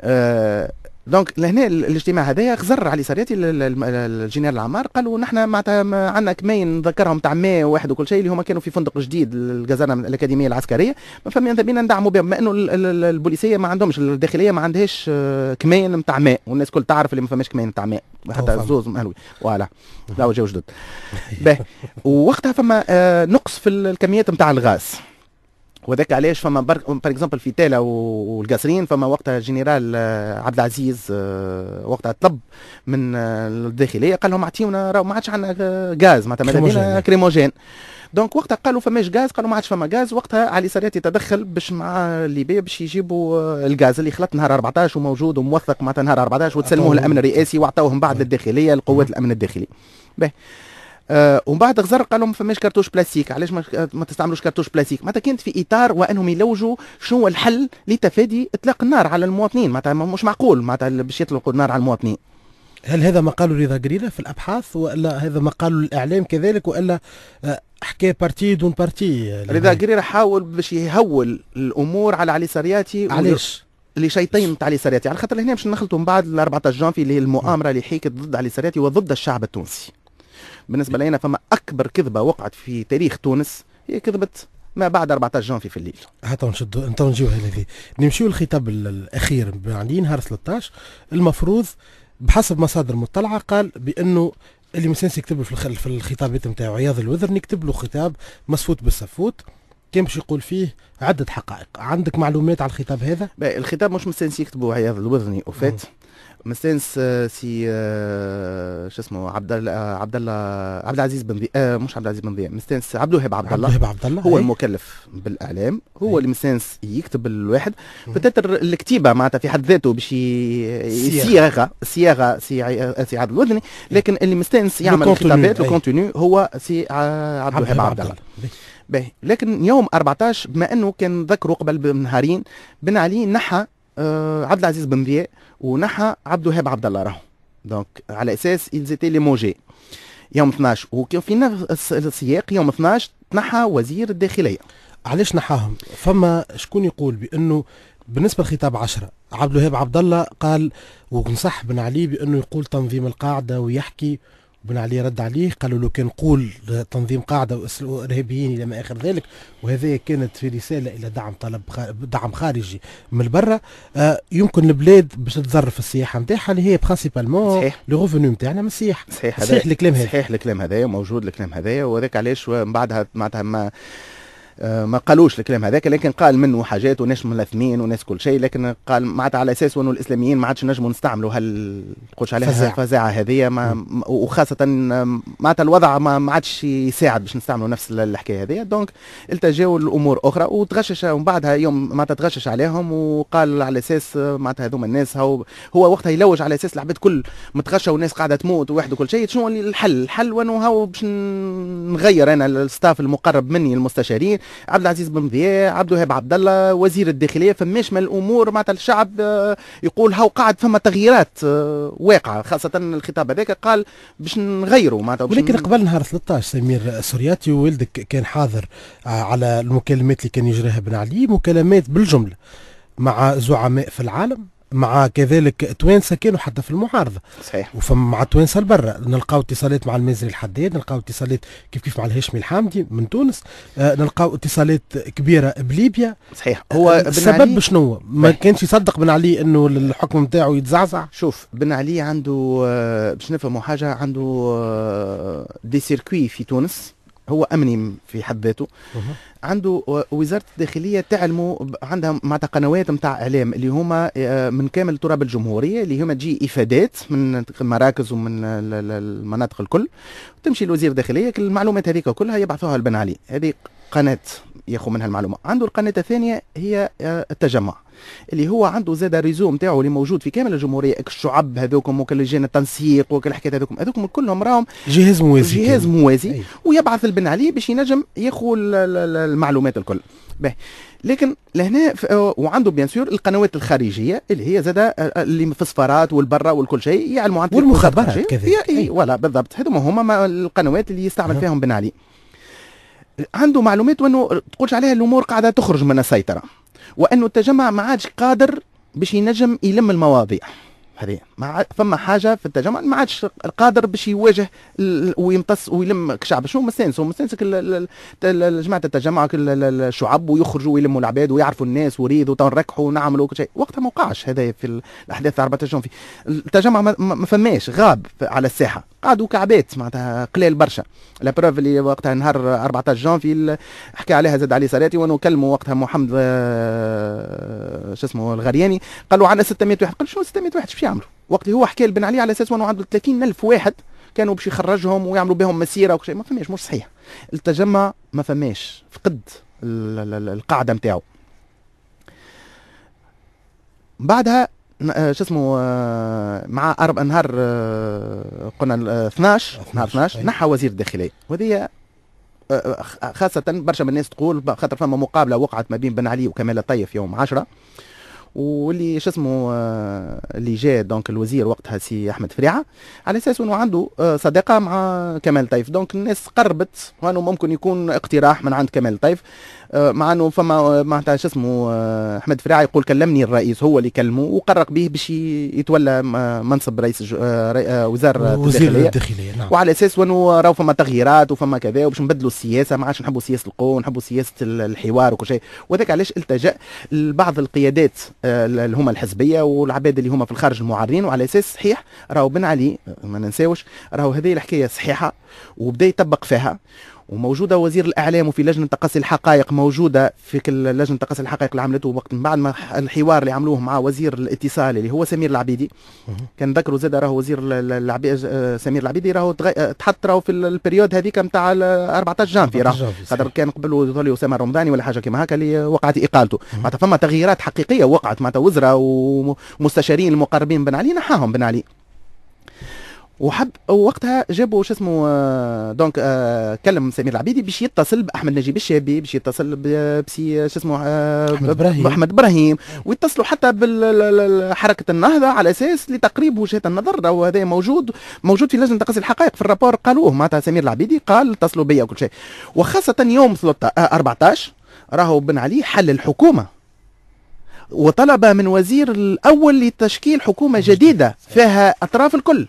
آه، دونك لهنا الاجتماع هذايا خزر علي سرياتي الجنرال العمار قالوا نحن معناتها عندنا كمين نذكرهم تاع 101 وكل شيء اللي هما كانوا في فندق جديد الجزانه الاكاديميه العسكريه فما بينا ندعموا بهم بما انه البوليسيه ما عندهمش الداخليه ما عندهاش آه، كمين نتاع ماء والناس الكل تعرف اللي ما فماش كمين نتاع ماء حتى الزوز مهلوي فوالا لا وجاو جدد وقتها فما آه، نقص في الكميات نتاع الغاز وذاك علاش فما بار اكزومبل في تالا والقاصرين فما وقتها الجنرال آه، عبد العزيز آه، وقتها طلب من آه، الداخليه قال لهم اعطيونا راه ما عادش عندنا غاز معناتها عندنا كريموجين دونك وقتها قالوا فماش غاز قالوا ما عادش فما غاز وقتها علي سريات يتدخل باش مع ليبيا باش يجيبوا الغاز اللي خلط نهار 14 وموجود وموثق معناتها نهار 14 وتسلموه الامن الرئاسي واعطوه من بعد نعم. للداخليه لقوات نعم. الامن الداخلي باهي آه ومن بعد غزر قال لهم فماش كرتوش بلاستيك علاش ما تستعملوش كرتوش بلاستيك معناتها كانت في اطار وانهم يلوجوا شنو الحل لتفادي اطلاق النار على المواطنين معناتها مش معقول معناتها باش يطلقوا النار على المواطنين هل هذا ما قاله رضا قريرة في الابحاث ولا هذا ما قاله الاعلام كذلك والا آه، حكاية بارتي دون بارتي رضا قريرة حاول باش يهول الامور على علي سرياتي علاش اللي شيطين تاع علي سرياتي على خاطر هنا باش نخلطوا من بعد 14 جانفي اللي هي المؤامره اللي حيكت ضد علي سرياتي وضد الشعب التونسي بالنسبه لنا فما اكبر كذبه وقعت في تاريخ تونس هي كذبه ما بعد 14 جانفي في الليل هاتوا نشدوا انتوا نجيو هذه نمشيو للخطاب الاخير بعدين يعني نهار 13 المفروض بحسب مصادر مطلعه قال بانه اللي مسنس يكتب له في الخطابات نتاعو عياض الوذر نكتب له خطاب مسفوت بالسفوت كان باش يقول فيه عدة حقائق عندك معلومات على الخطاب هذا؟ الخطاب مش مسنس يكتبوا عياض الوذني وفات مستانس آه، سي آه، شو اسمه عبد آه، الله عبد الله عبد العزيز بن بي... آه مش عبد العزيز بن ضياء مستانس عبد الوهاب عبد الله عبد الوهاب عبد الله هو إيه؟ المكلف بالاعلام هو هي. إيه. اللي مستانس يكتب الواحد بتاتر الكتيبه معناتها في حد ذاته باش صياغه صياغه سي عبد الوذني إيه. لكن اللي مستانس يعمل الكتابات الكونتوني هو سي عبد الوهاب عبد الله باهي لكن يوم 14 بما انه كان ذكروا قبل بنهارين بن علي نحى عبد العزيز بن ضياء ونحى عبد الوهاب عبد الله راهو دونك على اساس ils لي موجي يوم 12 وفي نفس السياق يوم 12 تنحى وزير الداخليه علاش نحاهم فما شكون يقول بانه بالنسبه لخطاب 10 عبد الوهاب عبد الله قال ونصح بن علي بانه يقول تنظيم القاعده ويحكي بن علي رد عليه قالوا لو كان قول تنظيم قاعده واسلوا ارهابيين الى ما اخر ذلك وهذه كانت في رساله الى دعم طلب دعم خارجي من برا آه، يمكن البلاد باش تضر في السياحه نتاعها اللي هي برانسيبالمون لو ريفوني نتاعنا من السياحه صحيح صحيح الكلام هذا صحيح الكلام هذايا موجود الكلام هذايا وهذاك علاش من بعدها معناتها ما آه، ما قالوش الكلام هذاك لكن قال منه حاجات وناس ملثمين وناس كل شيء لكن قال معناتها على اساس انه الاسلاميين ما عادش نجموا نستعملوا نقولش عليها الفزاعه هذه وخاصه معناتها الوضع ما عادش يساعد باش نستعملوا نفس الحكايه هذه دونك التجاوا لامور اخرى وتغشش ومن بعدها يوم معناتها تغشش عليهم وقال على اساس معناتها هذوما الناس هو, هو وقتها يلوج على اساس العباد كل متغشه والناس قاعده تموت وواحد وكل شيء شنو الحل؟ الحل وانه هو باش نغير انا الستاف المقرب مني المستشارين عبد العزيز بن ضياء عبد الوهاب عبد الله وزير الداخليه فماش من الامور معناتها الشعب آه، يقول هاو قاعد فما تغييرات آه، واقعه خاصه الخطاب هذاك قال باش نغيروا معناتها ولكن قبل نهار 13 سمير سرياتي والدك كان حاضر آه، على المكالمات اللي كان يجراها بن علي مكالمات بالجمله مع زعماء في العالم مع كذلك توانسه كانوا حتى في المعارضه صحيح وفما مع توانسه لبرا نلقاو اتصالات مع المزري الحداد نلقاو اتصالات كيف كيف مع الهاشمي الحامدي من تونس آه نلقاو اتصالات كبيره بليبيا صحيح آه، هو السبب شنو ما كانش يصدق بن علي انه الحكم نتاعو يتزعزع شوف بن علي عنده آه، باش نفهموا حاجه عنده دي آه، سيركوي في تونس هو امني في حد ذاته عنده وزاره الداخليه تعلموا عندها معناتها قنوات نتاع اعلام اللي هما آه، من كامل تراب الجمهوريه اللي هما تجي افادات من المراكز ومن المناطق الكل تمشي لوزير الداخليه المعلومات هذيك كلها يبعثوها لبن علي هذه قناه ياخذ منها المعلومه عنده القناه الثانيه هي آه، التجمع اللي هو عنده زاد الريزو نتاعو اللي موجود في كامل الجمهوريه الشعب هذوكم وكل لجان التنسيق وكل الحكايات هذوكم هذوكم كلهم راهم جهاز موازي جهاز موازي أي. ويبعث البن عليه باش ينجم ياخذ المعلومات الكل به لكن لهنا وعنده بيان سور القنوات الخارجيه اللي هي زاد آه، آه، اللي في السفارات والبرا والكل شيء يعلموا عن والمخابرات كذلك اي ولا بالضبط هذوما هما القنوات اللي يستعمل أه. فيهم بن علي عنده معلومات وانه تقولش عليها الامور قاعده تخرج من السيطره وانه التجمع ما عادش قادر باش ينجم يلم المواضيع هذه ما فما حاجه في التجمع ما عادش قادر باش يواجه ويمتص ويلم كشعب شنو مستانس مستانسك جماعه التجمع الشعب ويخرجوا ويلموا العباد ويعرفوا الناس وريد وتنركحوا ونعملوا كل شيء وقتها ما وقعش هذا في الاحداث تاع 14 التجمع ما فماش غاب على الساحه قعدوا كعبات معناتها قلال برشا لا بروف اللي وقتها نهار 14 جانفي حكى عليها زاد علي صلاتي وانا كلموا وقتها محمد آه، شو اسمه الغرياني قالوا عندنا 600 واحد قال شنو 600 واحد شو يعملوا وقت اللي هو حكى لبن علي على اساس انه عنده 30000 واحد كانوا باش يخرجهم ويعملوا بهم مسيره وكل شيء ما فماش مش صحيح التجمع ما فماش فقد القاعده نتاعو بعدها آه، شو اسمه آه، مع أرب نهار آه، قلنا 12 نهار 12 نحى وزير الداخليه وهذه خاصة برشا من الناس تقول خاطر فما مقابلة وقعت ما بين بن علي وكمال الطيف يوم 10 واللي شو اسمه اللي جاء دونك الوزير وقتها سي احمد فريعه على اساس انه عنده صداقه مع كمال طيف دونك الناس قربت وانه ممكن يكون اقتراح من عند كمال طيف آه، مع انه فما آه، معناتها شو اسمه آه، احمد فراعي يقول كلمني الرئيس هو اللي كلمه وقرق به باش يتولى منصب رئيس جو... وزاره وزير الداخليه, الداخلية نعم. وعلى اساس انه راهو فما تغييرات وفما كذا وباش نبدلوا السياسه ما عادش نحبوا سياسه القوه نحبوا سياسه الحوار وكل شيء وذاك علاش التجا لبعض القيادات اللي هما الحزبيه والعباد اللي هما في الخارج المعارضين وعلى اساس صحيح راهو بن علي ما ننساوش راهو هذه الحكايه صحيحه وبدا يطبق فيها وموجوده وزير الاعلام وفي لجنه تقصي الحقائق موجوده في لجنه تقصي الحقائق اللي عملته وقت من بعد ما الحوار اللي عملوه مع وزير الاتصال اللي هو سمير العبيدي كان ذكروا زاد راه وزير العبي... سمير العبيدي راهو تحط راهو في البريود هذيك نتاع 14 جانفي راهو خاطر كان قبل يظهر اسامه رمضاني ولا حاجه كيما هكا اللي وقعت اقالته معناتها فما تغييرات حقيقيه وقعت معناتها وزراء ومستشارين المقربين بن علي نحاهم بن علي وحب وقتها جابوا شو اسمه آه، دونك آه، كلم سمير العبيدي باش يتصل باحمد نجيب الشابي باش يتصل بسي آه، شو اسمه احمد ابراهيم احمد ابراهيم ويتصلوا حتى بحركه النهضه على اساس لتقريب وجهه النظر وهذا موجود موجود في لجنه تقصي الحقائق في الرابور قالوه معناتها سمير العبيدي قال اتصلوا بيا وكل شيء وخاصه يوم 14 راهو بن علي حل الحكومه وطلب من وزير الاول لتشكيل حكومه جديده فيها اطراف الكل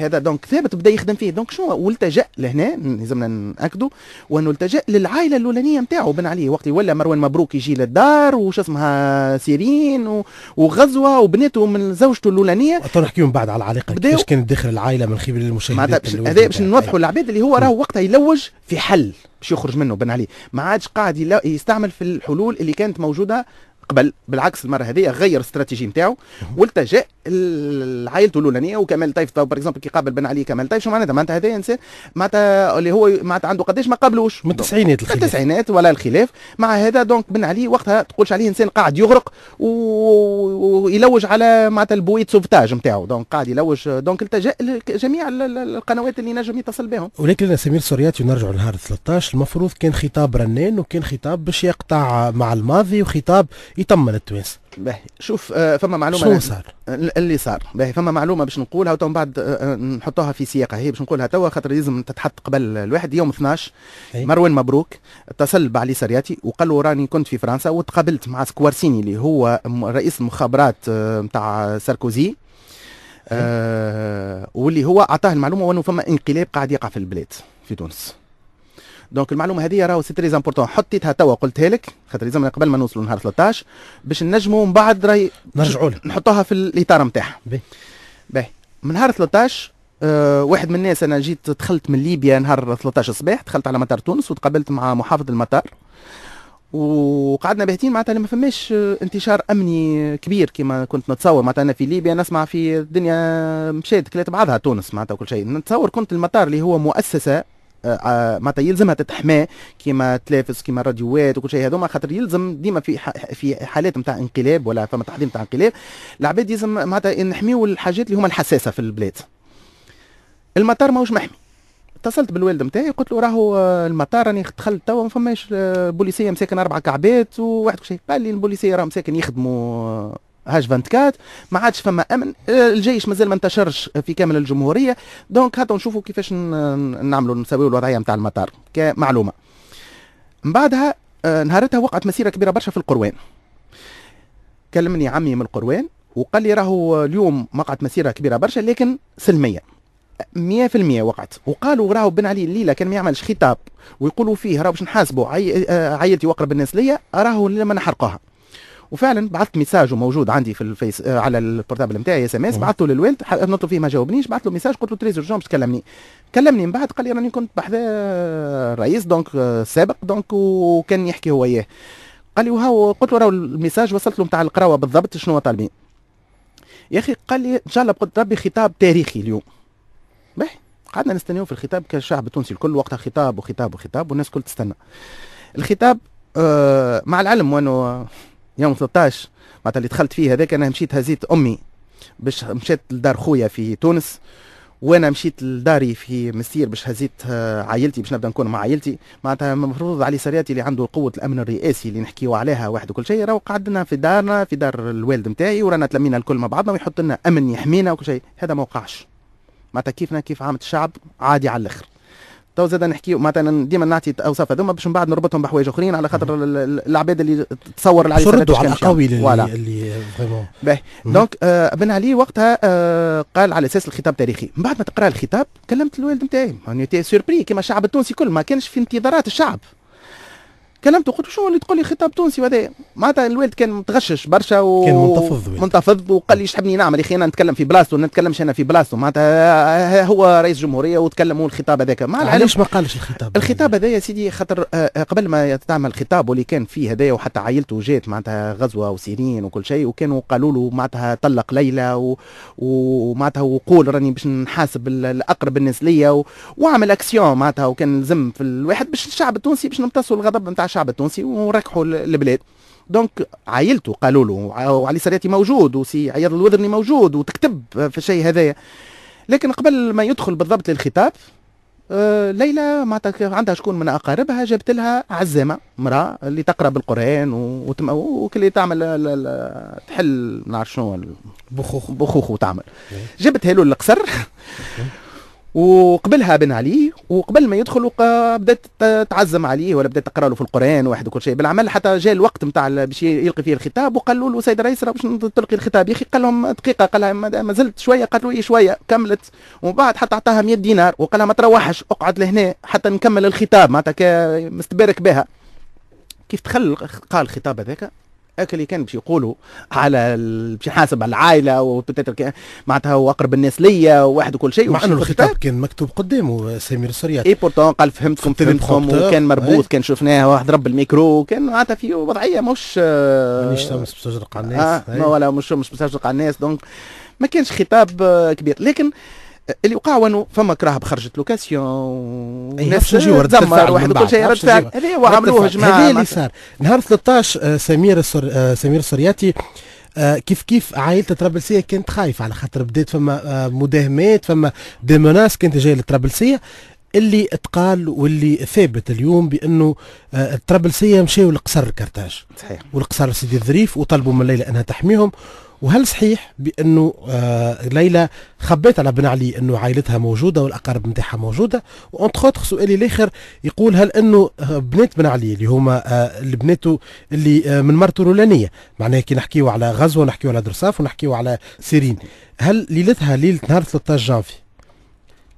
هذا دونك ثابت بدا يخدم فيه دونك شنو والتجا لهنا لازمنا ناكدوا وانه التجا للعائله الاولانيه نتاعو بن علي وقت ولا مروان مبروك يجي للدار وش اسمها سيرين وغزوه وبناته من زوجته الاولانيه تو نحكيو من بعد على العلاقه كيفاش كانت داخل العائله من خلال المشاهدين هذا باش نوضحوا للعباد اللي هو أيوه. راه وقتها يلوج في حل باش يخرج منه بن علي ما عادش قاعد يستعمل في الحلول اللي كانت موجوده قبل بالعكس المره هذه غير استراتيجي نتاعو والتجا لعائلته الاولانيه وكمال طيف تو باغ كي قابل بن علي كمال طيف شو معناتها معناتها هذا انسان معناتها اللي هو معناتها عنده قداش ما قابلوش من التسعينات الخلاف التسعينات ولا الخلاف مع هذا دونك بن علي وقتها تقولش عليه انسان قاعد يغرق ويلوج على معناتها البويت سوفتاج نتاعو دونك قاعد يلوج دونك التجا جميع القنوات اللي نجم يتصل بهم ولكن سمير سورياتي نرجع لنهار 13 المفروض كان خطاب رنان وكان خطاب باش يقطع مع الماضي وخطاب يطمن التوانسه باهي شوف آه، فما معلومه شنو صار؟ اللي صار باهي فما معلومه باش نقولها وتوم بعد آه، آه، نحطوها في سياقها هي باش نقولها توا خاطر لازم تتحط قبل الواحد يوم 12 مروان مبروك اتصل بعلي سرياتي وقال له راني كنت في فرنسا وتقابلت مع سكوارسيني اللي هو رئيس المخابرات نتاع ساركوزي آه واللي هو اعطاه المعلومه وانه فما انقلاب قاعد يقع في البلاد في تونس دونك المعلومه هذه راهو سي تري امبورتون حطيتها توا قلتها لك خاطر لازم قبل ما نوصلوا نهار 13 باش نجموا من بعد راهي نرجعوا لها نحطوها في الاطار نتاعها باهي من نهار 13 أه واحد من الناس انا جيت دخلت من ليبيا نهار 13 الصباح دخلت على مطار تونس وتقابلت مع محافظ المطار وقعدنا باهتين معناتها ما فماش آه، انتشار امني كبير كما كنت نتصور معناتها انا في ليبيا نسمع في الدنيا مشات كلات بعضها تونس معناتها وكل شيء نتصور كنت المطار اللي هو مؤسسه آه، آه، معناتها يلزمها تتحمى كيما تلافس كيما الراديوات وكل شيء هذوما خاطر يلزم ديما في في حالات نتاع انقلاب ولا فما تحضير نتاع انقلاب العباد يلزم معناتها نحميو الحاجات اللي هما الحساسه في البلاد المطار ماهوش محمي اتصلت بالوالد نتاعي قلت له راهو آه، المطار راني دخلت توا ما فماش بوليسيه مساكن اربع كعبات وواحد كل شيء قال لي البوليسيه راهم مساكن يخدموا هاش 24 ما عادش فما امن آه، الجيش مازال ما انتشرش في كامل الجمهوريه دونك هاتوا نشوفوا كيفاش نعملوا نسويوا الوضعيه نتاع المطار كمعلومه من بعدها آه، نهارتها وقعت مسيره كبيره برشا في القروان كلمني عمي من القروان وقال لي راهو اليوم وقعت مسيره كبيره برشا لكن سلميه 100% وقعت وقالوا راهو بن علي الليله كان ما يعملش خطاب ويقولوا فيه راهو باش نحاسبوا عي... آه، عائلتي واقرب الناس ليا راهو لما نحرقوها وفعلا بعثت ميساج وموجود عندي في الفيس آه على البورتابل نتاعي اس ام اس بعثته للوالد نطلب فيه ما جاوبنيش بعث له ميساج قلت له تريز جون باش تكلمني كلمني من بعد قال لي راني كنت بحذا الرئيس دونك آه، سابق دونك وكان يحكي هو اياه قال لي وهو قلت له راه الميساج وصلت له نتاع القراوه بالضبط شنو طالبين يا اخي قال لي ان شاء الله بقدر ربي خطاب تاريخي اليوم باهي قعدنا نستناو في الخطاب كالشعب التونسي الكل وقتها خطاب وخطاب وخطاب والناس كل تستنى الخطاب آه مع العلم وانه يوم 13 معناتها اللي دخلت فيه هذاك انا مشيت هزيت امي باش مشيت لدار خويا في تونس وانا مشيت لداري في مسير باش هزيت آه، عائلتي باش نبدا نكون مع عائلتي معناتها المفروض علي سرياتي اللي عنده قوه الامن الرئاسي اللي نحكيو عليها واحد وكل شيء راهو قعدنا في دارنا في دار الوالد نتاعي ورانا تلمينا الكل مع بعضنا ويحط لنا امن يحمينا وكل شيء هذا ما وقعش معناتها كيفنا كيف عامه الشعب عادي على الاخر تو زاد نحكيو مثلا ديما نعطي اوصاف هذوما باش من بعد نربطهم بحوايج اخرين على خاطر العباد اللي تصور العلي ردوا على القوي اللي اللي فريمون باهي دونك آه بن علي وقتها آه قال على اساس الخطاب التاريخي من بعد ما تقرا الخطاب كلمت الوالد نتاعي سوربري كما الشعب التونسي كل ما كانش في انتظارات الشعب كلمته قلت شنو اللي تقول لي خطاب تونسي وهذا معناتها الوالد كان متغشش برشا و... كان منتفض منتفض وقال لي شحبني نعمل يا اخي انا نتكلم في بلاصتو ما نتكلمش انا في بلاصتو معناتها هو رئيس جمهوريه وتكلموا الخطاب هذاك مع العلم علاش ما قالش الخطاب الخطاب هذا يا سيدي خاطر آه، آه، قبل ما تعمل الخطاب واللي كان فيه هذايا وحتى عائلته جات معناتها غزوه وسيرين وكل شيء وكانوا قالوا له معناتها طلق ليلى و... ومعناتها وقول راني باش نحاسب الاقرب الناس ليا و... وعمل اكسيون معناتها وكان لزم في الواحد باش الشعب التونسي باش نمتصوا الغضب نتاع الشعب التونسي ونركحوا البلاد دونك عائلته قالوا له وعلي سرياتي موجود وسي عياض الوذرني موجود وتكتب في الشيء هذايا لكن قبل ما يدخل بالضبط للخطاب آه، ليلى معناتها عندها شكون من اقاربها جابت لها عزامه امراه اللي تقرا بالقران وكل اللي تعمل تحل نعرف شنو بخوخ بخوخ وتعمل إيه. جابتها له للقصر إيه. وقبلها بن علي وقبل ما يدخل بدات تعزم عليه ولا بدات تقرا له في القران واحد وكل شيء بالعمل حتى جاء الوقت نتاع باش يلقي فيه الخطاب وقالوا له سيد الرئيس باش تلقي الخطاب يا اخي قال لهم دقيقه قال لها ما زلت شويه قال له إيه شويه كملت ومن بعد حتى اعطاها 100 دينار وقال لها ما تروحش اقعد لهنا حتى نكمل الخطاب معناتها مستبارك بها كيف دخل قال الخطاب هذاك هكا اللي كان باش يقولوا على باش يحاسب على العائله وبتتر معناتها هو اقرب الناس ليا وواحد وكل شيء مع انه الخطاب كان مكتوب قدامه سمير السريات اي بورتون قال فهمتكم فهمتكم وكان مربوط كان شفناه واحد رب الميكرو كان معناتها في وضعيه مش آه، مانيش مش باش على الناس آه ما ولا مش مش باش على الناس دونك ما كانش خطاب آه، كبير لكن آه اللي وقع وانو فما كراهب خرجت لوكاسيون ناس تدمر واحد كل شيء رد فعل هذا وعملوه جماعه هذا اللي صار نهار 13 آه، سمير السر... آه، سمير السرياتي آه، كيف كيف عائلة الطرابلسية كانت خايفة على خاطر بدات فما مداهمات فما دي مناس كانت جاية للطرابلسية اللي اتقال واللي ثابت اليوم بانه الترابلسية الطرابلسية مشاو لقصر كرتاج صحيح ولقصر سيدي الظريف وطلبوا من ليلى انها تحميهم وهل صحيح بانه آه ليلى خبيت على بن علي انه عائلتها موجوده والاقارب نتاعها موجوده وانت سؤالي الاخر يقول هل انه آه، بنات بن علي اللي هما آه اللي بناته اللي آه من مرته الاولانيه معناها كي نحكيو على غزوه نحكيو على درصاف ونحكيو على سيرين هل ليلتها ليله نهار 13 جانفي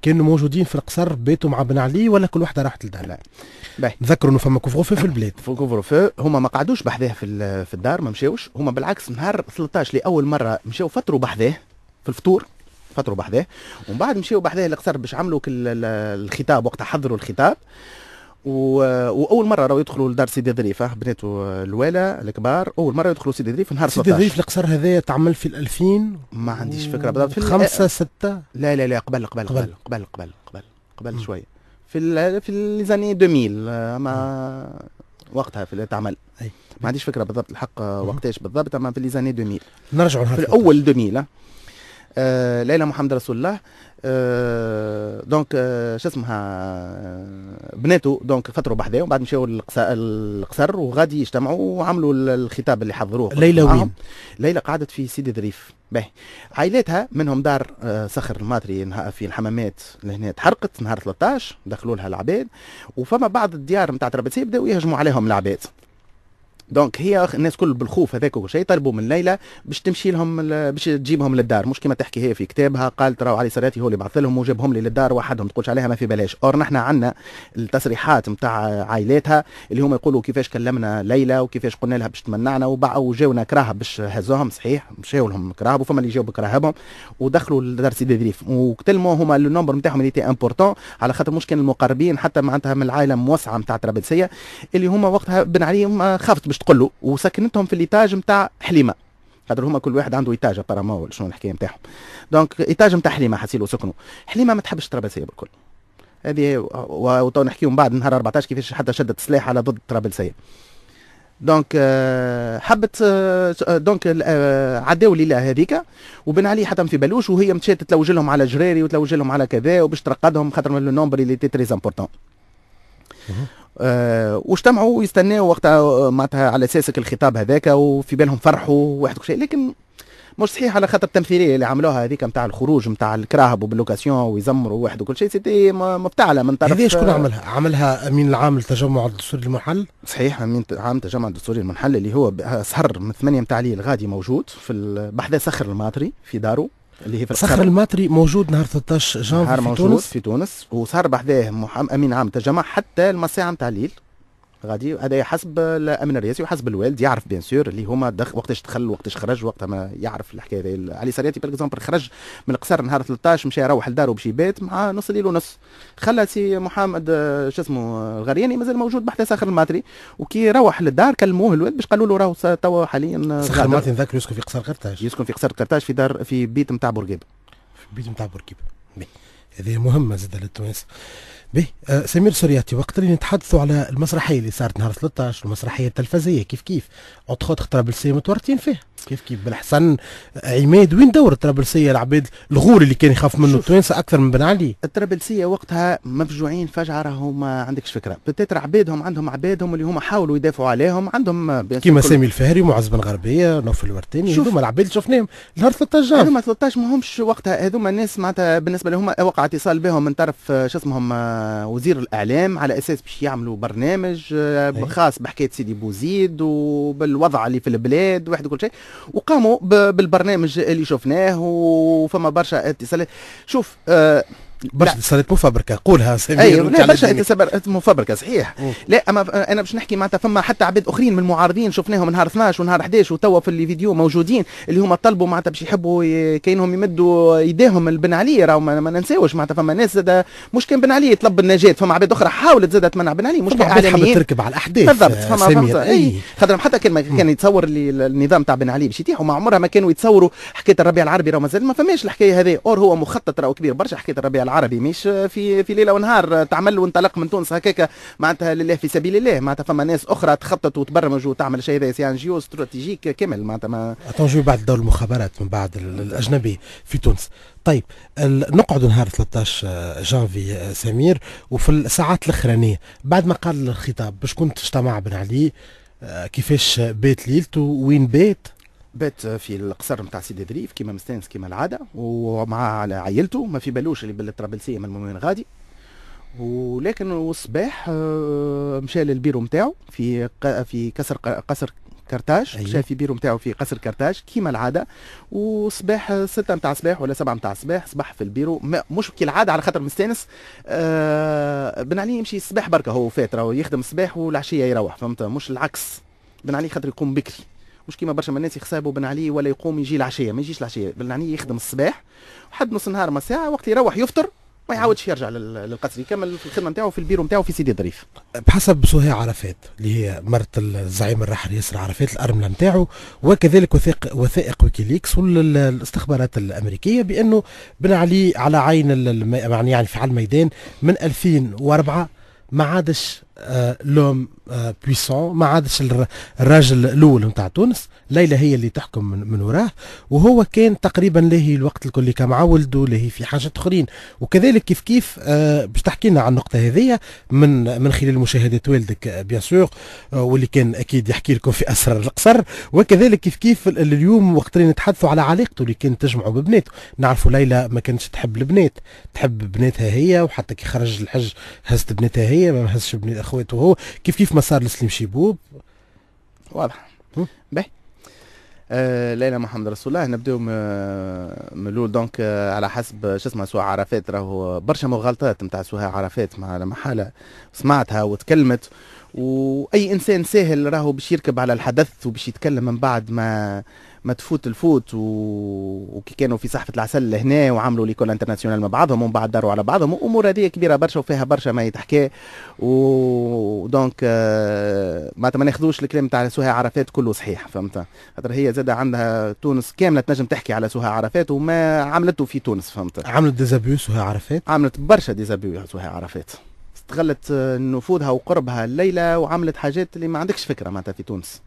كانوا موجودين في القصر بيتوا مع بن علي ولا كل وحده راحت لا نذكروا انه فما كوفرو في البلاد في هما ما قعدوش بحذاه في في الدار ما مشاوش هما بالعكس نهار 13 لاول مره مشاو فطروا بحذاه في الفطور فطروا بحذاه ومن بعد مشاو بحذاه القصر باش عملوا الخطاب وقت حضروا الخطاب واول مره راهو يدخلوا لدار سيدي ظريف بناتو الوالا الكبار اول مره يدخلوا سيدي ظريف نهار سيدي ظريف القصر هذا تعمل في 2000 ما عنديش فكره بالضبط في خمسة أه، ستة لا لا لا قبل قبل قبل قبل قبل قبل قبل, شويه في في ليزاني 2000 آه، ما وقتها في تعمل ما عنديش فكره بالضبط الحق وقتاش بالضبط اما في ليزاني 2000 نرجعوا في الاول 2000 آه، ليلى محمد رسول الله دونك آه، آه، شو اسمها بناته دونك فتروا بحذاهم بعد مشاو للقصر وغادي يجتمعوا وعملوا الخطاب اللي حضروه ليلى وين؟ ليلى قعدت في سيدي ظريف باهي عائلاتها منهم دار صخر الماطري في الحمامات لهنا تحرقت نهار 13 دخلوا لها العباد وفما بعض الديار نتاع ترابلسي بداوا يهجموا عليهم العباد دونك هي الناس كل بالخوف هذاك وكل شيء طلبوا من ليلى باش تمشي لهم باش تجيبهم للدار مش كما تحكي هي في كتابها قالت راهو علي سراتي هو اللي بعث لهم وجابهم لي للدار وحدهم تقولش عليها ما في بلاش اور نحن عندنا التصريحات نتاع عائلاتها اللي هم يقولوا كيفاش كلمنا ليلى وكيفاش قلنا لها باش تمنعنا وجاونا كراهب باش هزوهم صحيح مشاو لهم كراهب وفما اللي جاو بكراهبهم ودخلوا لدار سيدي دريف وكتلموا هما النمبر نتاعهم اللي تي امبورتون على خاطر مش كان المقربين حتى معناتها من العائله موسعه نتاع ترابلسيه اللي هما وقتها بن علي خافت باش تقول له وسكنتهم في الايتاج نتاع حليمه خاطر هما كل واحد عنده ايتاج ابارامون ولا شنو الحكايه نتاعهم دونك ايتاج نتاع حليمه حسيلو سكنوا حليمه ما تحبش الترابلسيه بالكل هذه وتو نحكيو من بعد نهار 14 كيفاش حتى شدت سلاح على ضد الترابلسيه دونك آه، حبت آه، آه، دونك عداو ليلة هذيك وبن علي حتى في بلوش وهي مشات تلوج لهم على جراري وتلوج لهم على كذا وباش ترقدهم خاطر من النومبر اللي تي تري امبورتون آه، واجتمعوا ويستناوا وقتها آه، معناتها على اساسك الخطاب هذاك وفي بالهم فرحوا واحد شيء لكن مش صحيح على خاطر التمثيليه اللي عملوها هذيك نتاع الخروج نتاع الكراهب وباللوكاسيون ويزمروا واحد وكل شيء سيتي مفتعله من طرف هذه شكون آه، عملها؟ عملها امين العام للتجمع الدستوري المنحل؟ صحيح امين عام التجمع الدستوري المنحل اللي هو سهر من 8 نتاع الليل غادي موجود في بحذا سخر الماطري في داره اللي هي في صخر الماتري موجود نهار 13 جانفي نهار في موجود تونس في تونس وصار بعداه محمد امين عام تجمع حتى المساعة نتاع الليل غادي هذا حسب الامن الرئاسي وحسب الوالد يعرف بيان سور اللي هما دخ وقتاش دخل وقتاش خرج وقتها ما يعرف الحكايه هذه علي سرياتي باغ اكزومبل خرج من القصر نهار 13 مشى يروح لداره باش يبات مع نص الليل ونص خلى سي محمد شو اسمه الغرياني مازال موجود بحتى ساخر الماتري وكي روح للدار كلموه الوالد باش قالوا له راهو توا حاليا ساخر الماتري نذكر يسكن في قصر قرطاج يسكن في قصر قرطاج في دار في بيت نتاع بورقيبه في بيت نتاع بورقيبه هذه مهمه زاد للتوانسه به آه سمير سورياتي وقت اللي نتحدثوا على المسرحيه اللي صارت نهار 13 المسرحيه التلفزيه كيف كيف اونتخوت طرابلسيه متورطين فيه كيف كيف بالحسن أه، عماد وين دور الطرابلسيه العباد الغور اللي كان يخاف منه التوانسه اكثر من بن علي الطرابلسيه وقتها مفجوعين فجعه راهم ما آه، عندكش فكره بتاتر عبادهم عندهم عبادهم اللي هما حاولوا يدافعوا عليهم عندهم آه، كيما سامي الفهري معز بن غربيه نوفل الورتاني هذوما العباد شفناهم نهار 13 هذوما 13 ما وقتها هذوما الناس معناتها بالنسبه لهم وقع اتصال بهم من طرف شو اسمهم وزير الاعلام على اساس باش يعملوا برنامج آه، خاص بحكايه سيدي بوزيد وبالوضع اللي في البلاد واحد كل شيء وقاموا بالبرنامج اللي شفناه وفما برشا اتصالات شوف آه برشا صارت مفبركه قولها سمير ايوه لا برشا صارت مفبركه صحيح أوه. لا اما انا باش نحكي معناتها فما حتى عباد اخرين من المعارضين شفناهم نهار 12 ونهار 11 وتوا في اللي فيديو موجودين اللي هما طلبوا معناتها باش يحبوا كانهم يمدوا ايديهم لبن علي راهو ما ننساوش معناتها فما ناس زاد مش كان بن علي يطلب النجاه فما عباد اخرى حاولت زاد تمنع بن علي مش اعلانيين تركب على الاحداث بالضبط فما فما اي خاطر حتى كان كان يتصور النظام تاع بن علي باش يتيح وما عمرها ما كانوا يتصوروا حكايه الربيع العربي راهو مازال ما فماش الحكايه هذه اور هو مخطط راهو كبير برشا حكايه الربيع العربي مش في في ليله ونهار تعمل وانطلق من تونس هكاك معناتها لله في سبيل الله معناتها فما ناس اخرى تخطط وتبرمج وتعمل شيء هذا سي ان جيو استراتيجيك كامل معناتها ما اتونجيو بعد دور المخابرات من بعد الاجنبي في تونس طيب نقعد نهار 13 جانفي آه، سمير وفي الساعات الاخرانيه بعد ما قال الخطاب باش كنت اجتمع بن علي آه، كيفاش بيت ليلته وين بيت بات في القصر نتاع سيدي دريف كيما مستانس كيما العاده ومع على عائلته ما في بالوش اللي بالطرابلسيه من المؤمن غادي ولكن الصباح آه، مشى للبيرو نتاعو في في كسر قصر كرتاج أيوه. مشى في بيرو نتاعو في قصر كرتاج كيما العاده وصباح ستة نتاع الصباح ولا سبعة نتاع الصباح صبح في البيرو مش كي العاده على خاطر مستانس آه بن علي يمشي الصباح بركه هو فات راهو يخدم الصباح والعشيه يروح فهمت مش العكس بن علي خاطر يقوم بكري مش كيما برشا من الناس يخسابوا بن علي ولا يقوم يجي العشيه ما يجيش العشيه بن علي يخدم الصباح وحد نص النهار مساء ساعه وقت يروح يفطر ما يعاودش يرجع للقصر يكمل في الخدمه نتاعو في البيرو نتاعو في سيدي ظريف بحسب سهى عرفات اللي هي مرت الزعيم الرحل ياسر عرفات الارمله نتاعو وكذلك وثائق وثائق ويكيليكس والاستخبارات الامريكيه بانه بن علي على عين يعني في على الميدان من 2004 ما عادش آه، لوم بويسون آه، ما عادش الراجل الاول نتاع تونس ليلى هي اللي تحكم من, من وراه وهو كان تقريبا لاهي الوقت الكل كان مع ولده لاهي في حاجات اخرين وكذلك كيف كيف آه، باش تحكي لنا عن النقطه هذه من من خلال مشاهدات والدك بيان سور واللي كان اكيد يحكي لكم في اسرار القصر وكذلك كيف كيف اليوم وقت اللي نتحدثوا على علاقته اللي كانت تجمعه ببناته نعرفوا ليلى ما كانتش تحب البنات تحب بناتها هي وحتى كي خرج الحج هزت بناتها هي ما هزش بنات اخواته كيف كيف ما صار لسليم شيبوب واضح باهي آه ليلى محمد رسول الله نبداو من الاول دونك آه على حسب آه، شو اسمه سواء عرفات راهو برشا مغالطات نتاع سواها عرفات مع محالة سمعتها وتكلمت واي انسان ساهل راهو باش يركب على الحدث وباش يتكلم من بعد ما ما تفوت الفوت و... وكي كانوا في صحفه العسل لهنا وعملوا ليكول انترناسيونال مع بعضهم ومن بعد داروا على بعضهم امور هذه كبيره برشا وفيها برشا ما يتحكى ودونك آه... ما ما ناخذوش الكلام تاع سهى عرفات كله صحيح فهمت خاطر هي زاد عندها تونس كامله تنجم تحكي على سهى عرفات وما عملته في تونس فهمت عملت ديزابيو سهى عرفات عملت برشا ديزابيو سهى عرفات استغلت نفوذها وقربها الليله وعملت حاجات اللي ما عندكش فكره معناتها في تونس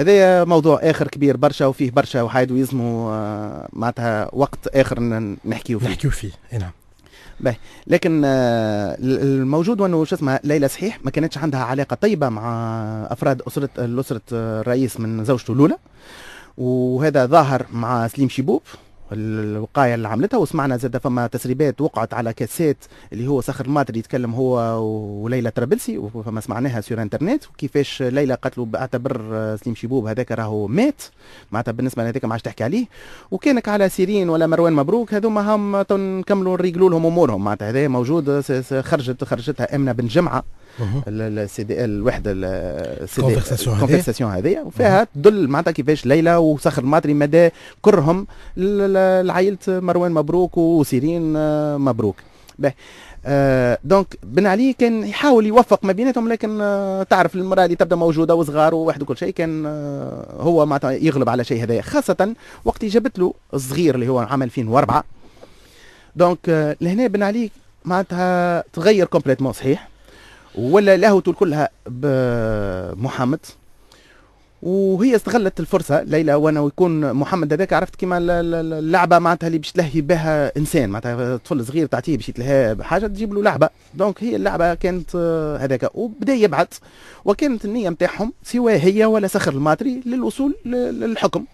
هذا موضوع اخر كبير برشا وفيه برشا وحايد ويزمو آه، معناتها وقت اخر نحكيو فيه نحكيو فيه اي نعم باهي لكن آه، الموجود وانه شو اسمها ليلى صحيح ما كانتش عندها علاقه طيبه مع افراد اسره الاسره آه، الرئيس من زوجته الاولى وهذا ظاهر مع سليم شيبوب الوقايه اللي عملتها وسمعنا زاد فما تسريبات وقعت على كاسات اللي هو صخر ماطري يتكلم هو وليلى ترابلسي وفما سمعناها سير انترنت وكيفاش ليلى قتلوا باعتبر سليم شيبوب هذاك راهو مات معناتها بالنسبه لهذاك ما عادش تحكي عليه وكانك على سيرين ولا مروان مبروك هذوما هم نكملوا نريقلوا لهم امورهم معناتها هذا موجود خرجت خرجتها امنه بن جمعه السي دي ال الوحده الكونفرساسيون هذه وفيها تدل معناتها كيفاش ليلى وصخر الماطري مدى كرهم لعائله مروان مبروك وسيرين مبروك به آه دونك بن علي كان يحاول يوفق ما بيناتهم لكن آه تعرف المراه اللي تبدا موجوده وصغار وواحد وكل شيء كان آه هو معناتها يغلب على شيء هذايا خاصه وقت جابت له الصغير اللي هو عام 2004 دونك آه لهنا بن علي معناتها تغير كومبليتمون صحيح ولا لهوته كلها بمحمد وهي استغلت الفرصه ليلى وانا ويكون محمد هذاك عرفت كيما اللعبه معناتها اللي باش تلهي بها انسان معناتها طفل صغير تعطيه باش يتلهى بحاجه تجيب له لعبه دونك هي اللعبه كانت آه، هذاك وبدا يبعث وكانت النيه نتاعهم سوى هي ولا سخر الماتري للوصول للحكم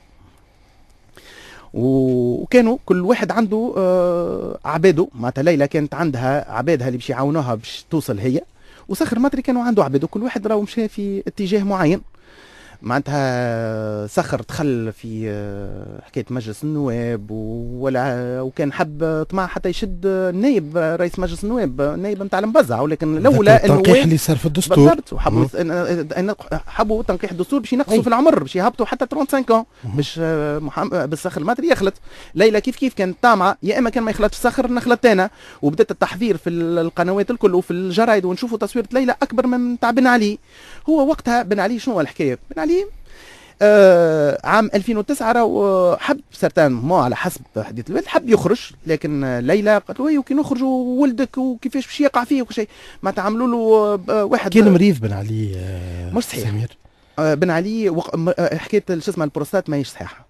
وكانوا كل واحد عنده آه، عباده معناتها ليلى كانت عندها عبادها اللي باش يعاونوها باش توصل هي وسخر ماتري كانوا عنده عباده كل واحد راهو مشى في اتجاه معين معناتها سخر دخل في آه، حكايه مجلس النواب ولا وكان حب طمع حتى يشد النائب رئيس مجلس النواب النائب نتاع المبزع ولكن لولا التنقيح اللي صار في الدستور بالضبط وحبوا حبوا تنقيح الدستور باش ينقصوا في العمر باش يهبطوا حتى 35 ans باش آه، محمد بالسخر الماتري يخلط ليلى كيف كيف كانت طامعه يا اما كان ما يخلطش الصخر نخلط انا وبدات التحذير في القنوات الكل وفي الجرايد ونشوفوا تصويره ليلى اكبر من تاع بن علي هو وقتها بن علي شنو الحكايه بن علي التعليم آه عام 2009 راهو حب سرتان ما على حسب حديث الوالد حب يخرج لكن ليلى قالت له كي نخرج ولدك وكيفاش باش يقع فيه وكل شيء ما تعملوا له آه، واحد كان مريض بن علي آه مش صحيح سمير آه بن علي وق... آه حكايه شو اسمه البروستات ماهيش صحيحه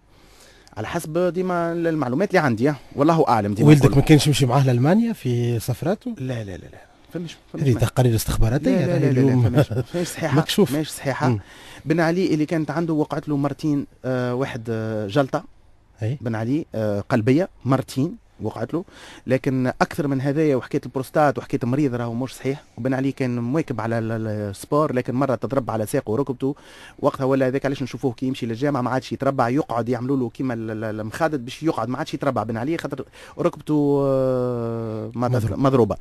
على حسب ديما المعلومات اللي عندي آه، والله اعلم ديما ولدك ما كانش يمشي معاه لالمانيا في سفراته؟ لا لا لا, لا. فمش هذه تقارير استخباراتيه لا لا لا, لا, لا, لا فماش, صحيحه مكشوف ماش صحيحه مم. بن علي اللي كانت عنده وقعت له مرتين آه واحد آه جلطه أي. بن علي آه قلبيه مرتين وقعت له لكن اكثر من هذايا وحكيت البروستات وحكيت مريض راهو مش صحيح وبن علي كان مواكب على السبور لكن مره تضرب على ساقه وركبته وقتها ولا هذاك علاش نشوفوه كي يمشي للجامعه ما عادش يتربع يقعد يعملوا له كيما المخادد باش يقعد ما عادش يتربع بن علي خاطر ركبته آه، مضروبه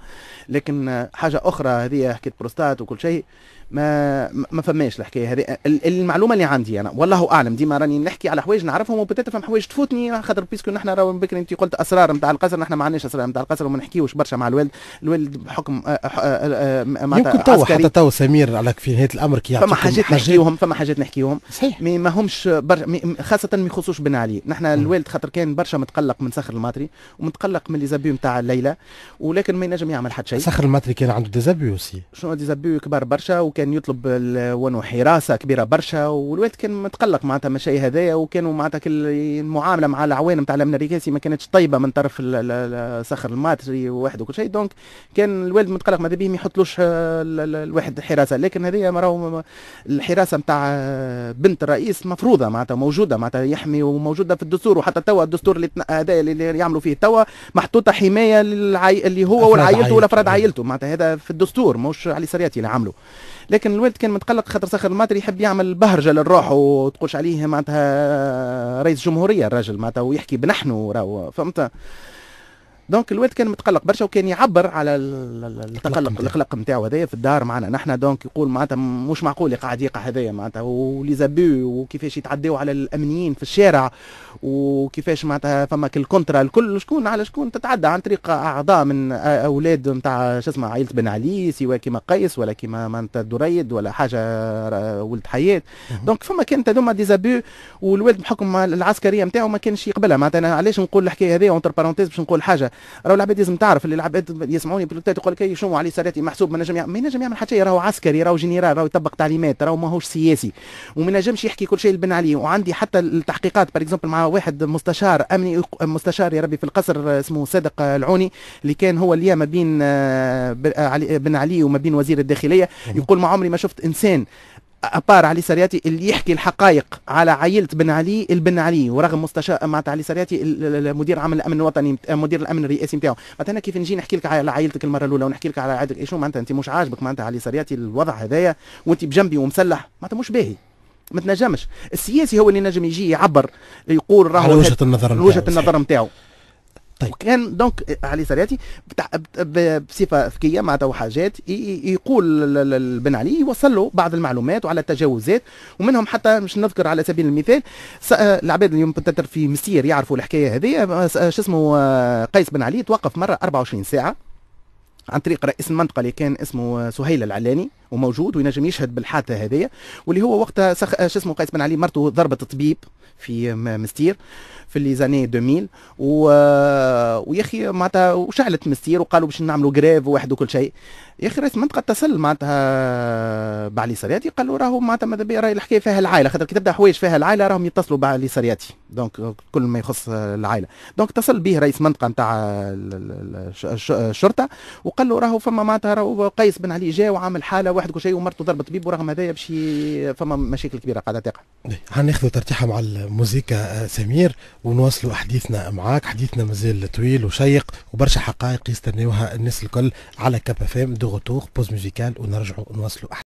لكن حاجه اخرى هذه حكيت بروستات وكل شيء ما ما فماش الحكايه هذه المعلومه اللي عندي انا والله اعلم ديما راني نحكي على حوايج نعرفهم وبتات فهم حوايج تفوتني خاطر بيسكو نحن راهو بكري انت قلت اسرار نتاع القصر نحن ما عندناش اسرار نتاع القصر وما نحكيوش برشا مع الوالد الوالد بحكم آه، آه، آه، يمكن تو حتى تو سمير على في نهايه الامر كي فما حاجات نحكيوهم فما حاجات نحكيوهم صحيح ما همش بر... خاصه ما يخصوش بن علي نحن الوالد خاطر كان برشا متقلق من سخر الماطري ومتقلق من ليزابيو نتاع الليله ولكن ما ينجم يعمل حتى شيء سخر الماطري كان عنده ديزابيو سي شنو ديزابيو كبار برشا وكان يطلب وانو حراسه كبيره برشا والوالد كان متقلق معناتها من الشيء هذايا وكانوا معناتها المعامله مع العوان نتاع الامن الرئاسي ما كانتش طيبه من طرف صخر الماتري وواحد وكل شيء دونك كان الوالد متقلق ماذا به ما يحطلوش الواحد حراسه لكن هذه راهو الحراسه نتاع بنت الرئيس مفروضه معناتها موجوده معناتها يحمي وموجوده في الدستور وحتى توا الدستور اللي هذا اللي يعملوا فيه توا محطوطه حمايه للعي... اللي هو والعائلته والافراد عائلته معناتها هذا في الدستور مش علي سرياتي اللي عملوا لكن الوالد كان متقلق خاطر ساخر الماتري يحب يعمل بهرجه للروح وتقولش عليه معناتها رئيس جمهوريه الراجل معناتها ويحكي بنحن راهو فهمت دونك الولد كان متقلق برشا وكان يعبر على التقلق القلق نتاعو هذايا في الدار معنا نحن دونك يقول معناتها مش معقول قاعد يقع هذايا معناتها وليزابو وكيفاش يتعداو على الامنيين في الشارع وكيفاش معناتها فما الكونترا الكل شكون على شكون تتعدى عن طريق اعضاء من اولاد نتاع شو اسمه عائله بن علي سواء كيما قيس ولا كيما معناتها دريد ولا حاجه ولد حياه دونك فما كانت هذوما ديزابو والولد بحكم العسكريه نتاعو ما كانش يقبلها معناتها علاش نقول الحكايه هذه اونتر بارونتيز باش نقول حاجه راهو العباد لازم تعرف اللي العباد يسمعوني بلوتات يقول لك إيه، شنو علي سراتي محسوب ما نجم يعمل ما نجم يعمل حتى شيء راهو عسكري راهو جنرال راهو يطبق تعليمات راهو ماهوش سياسي وما نجمش يحكي كل شيء لبن علي وعندي حتى التحقيقات بار اكزومبل مع واحد مستشار امني مستشار يا ربي في القصر اسمه صادق العوني اللي كان هو اللي ما بين آه، بن علي وما بين وزير الداخليه يقول ما عمري ما شفت انسان ابار علي سرياتي اللي يحكي الحقائق على عائله بن علي البن علي ورغم مستشار معناتها علي سرياتي مدير عام الامن الوطني مدير الامن الرئاسي نتاعو معناتها انا كيف نجي نحكي لك على عائلتك المره الاولى ونحكي لك على عائلتك شو معناتها انت مش عاجبك معناتها علي سرياتي الوضع هذايا وانت بجنبي ومسلح معناتها مش باهي ما تنجمش السياسي هو اللي نجم يجي يعبر يقول راهو وجهه النظر نتاعو وجهه النظر نتاعو طيب وكان دونك علي سرياتي بصفه ذكيه معناتها وحاجات يقول البن علي يوصل له بعض المعلومات وعلى التجاوزات ومنهم حتى مش نذكر على سبيل المثال آه، العباد اليوم تتر في مسير يعرفوا الحكايه هذه آه، آه، شو اسمه قيس بن علي توقف مره 24 ساعه عن طريق رئيس المنطقه اللي كان اسمه سهيل العلاني وموجود وينجم يشهد بالحادثه هذه واللي هو وقتها شو اسمه قيس بن علي مرته ضربت طبيب في مستير في لي زاني 2000 و... ويا اخي معناتها وشعلت مستير وقالوا باش نعملوا غريف وواحد وكل شيء يا اخي رئيس المنطقه اتصل معناتها بعلي سرياتي قال له راهو معناتها ماذا بيا راهي الحكايه فيها العائله خاطر كي تبدا حوايج فيها العائله راهم يتصلوا بعلي سرياتي دونك كل ما يخص العائله دونك اتصل به رئيس منطقه نتاع الشرطه وقال له راهو فما معناتها راهو قيس بن علي جا وعامل حاله واحد كل شيء ومرته ضربت طبيب ورغم هذايا باش فما مشاكل كبيره قاعده تقع إيه، هناخذ ترتيحه مع مزيكا آه، سمير ونواصلوا حديثنا معاك حديثنا مازال طويل وشيق وبرشا حقائق يستناوها الناس الكل على كابا فام دو غوتور بوز ميوزيكال ونرجعوا نواصلوا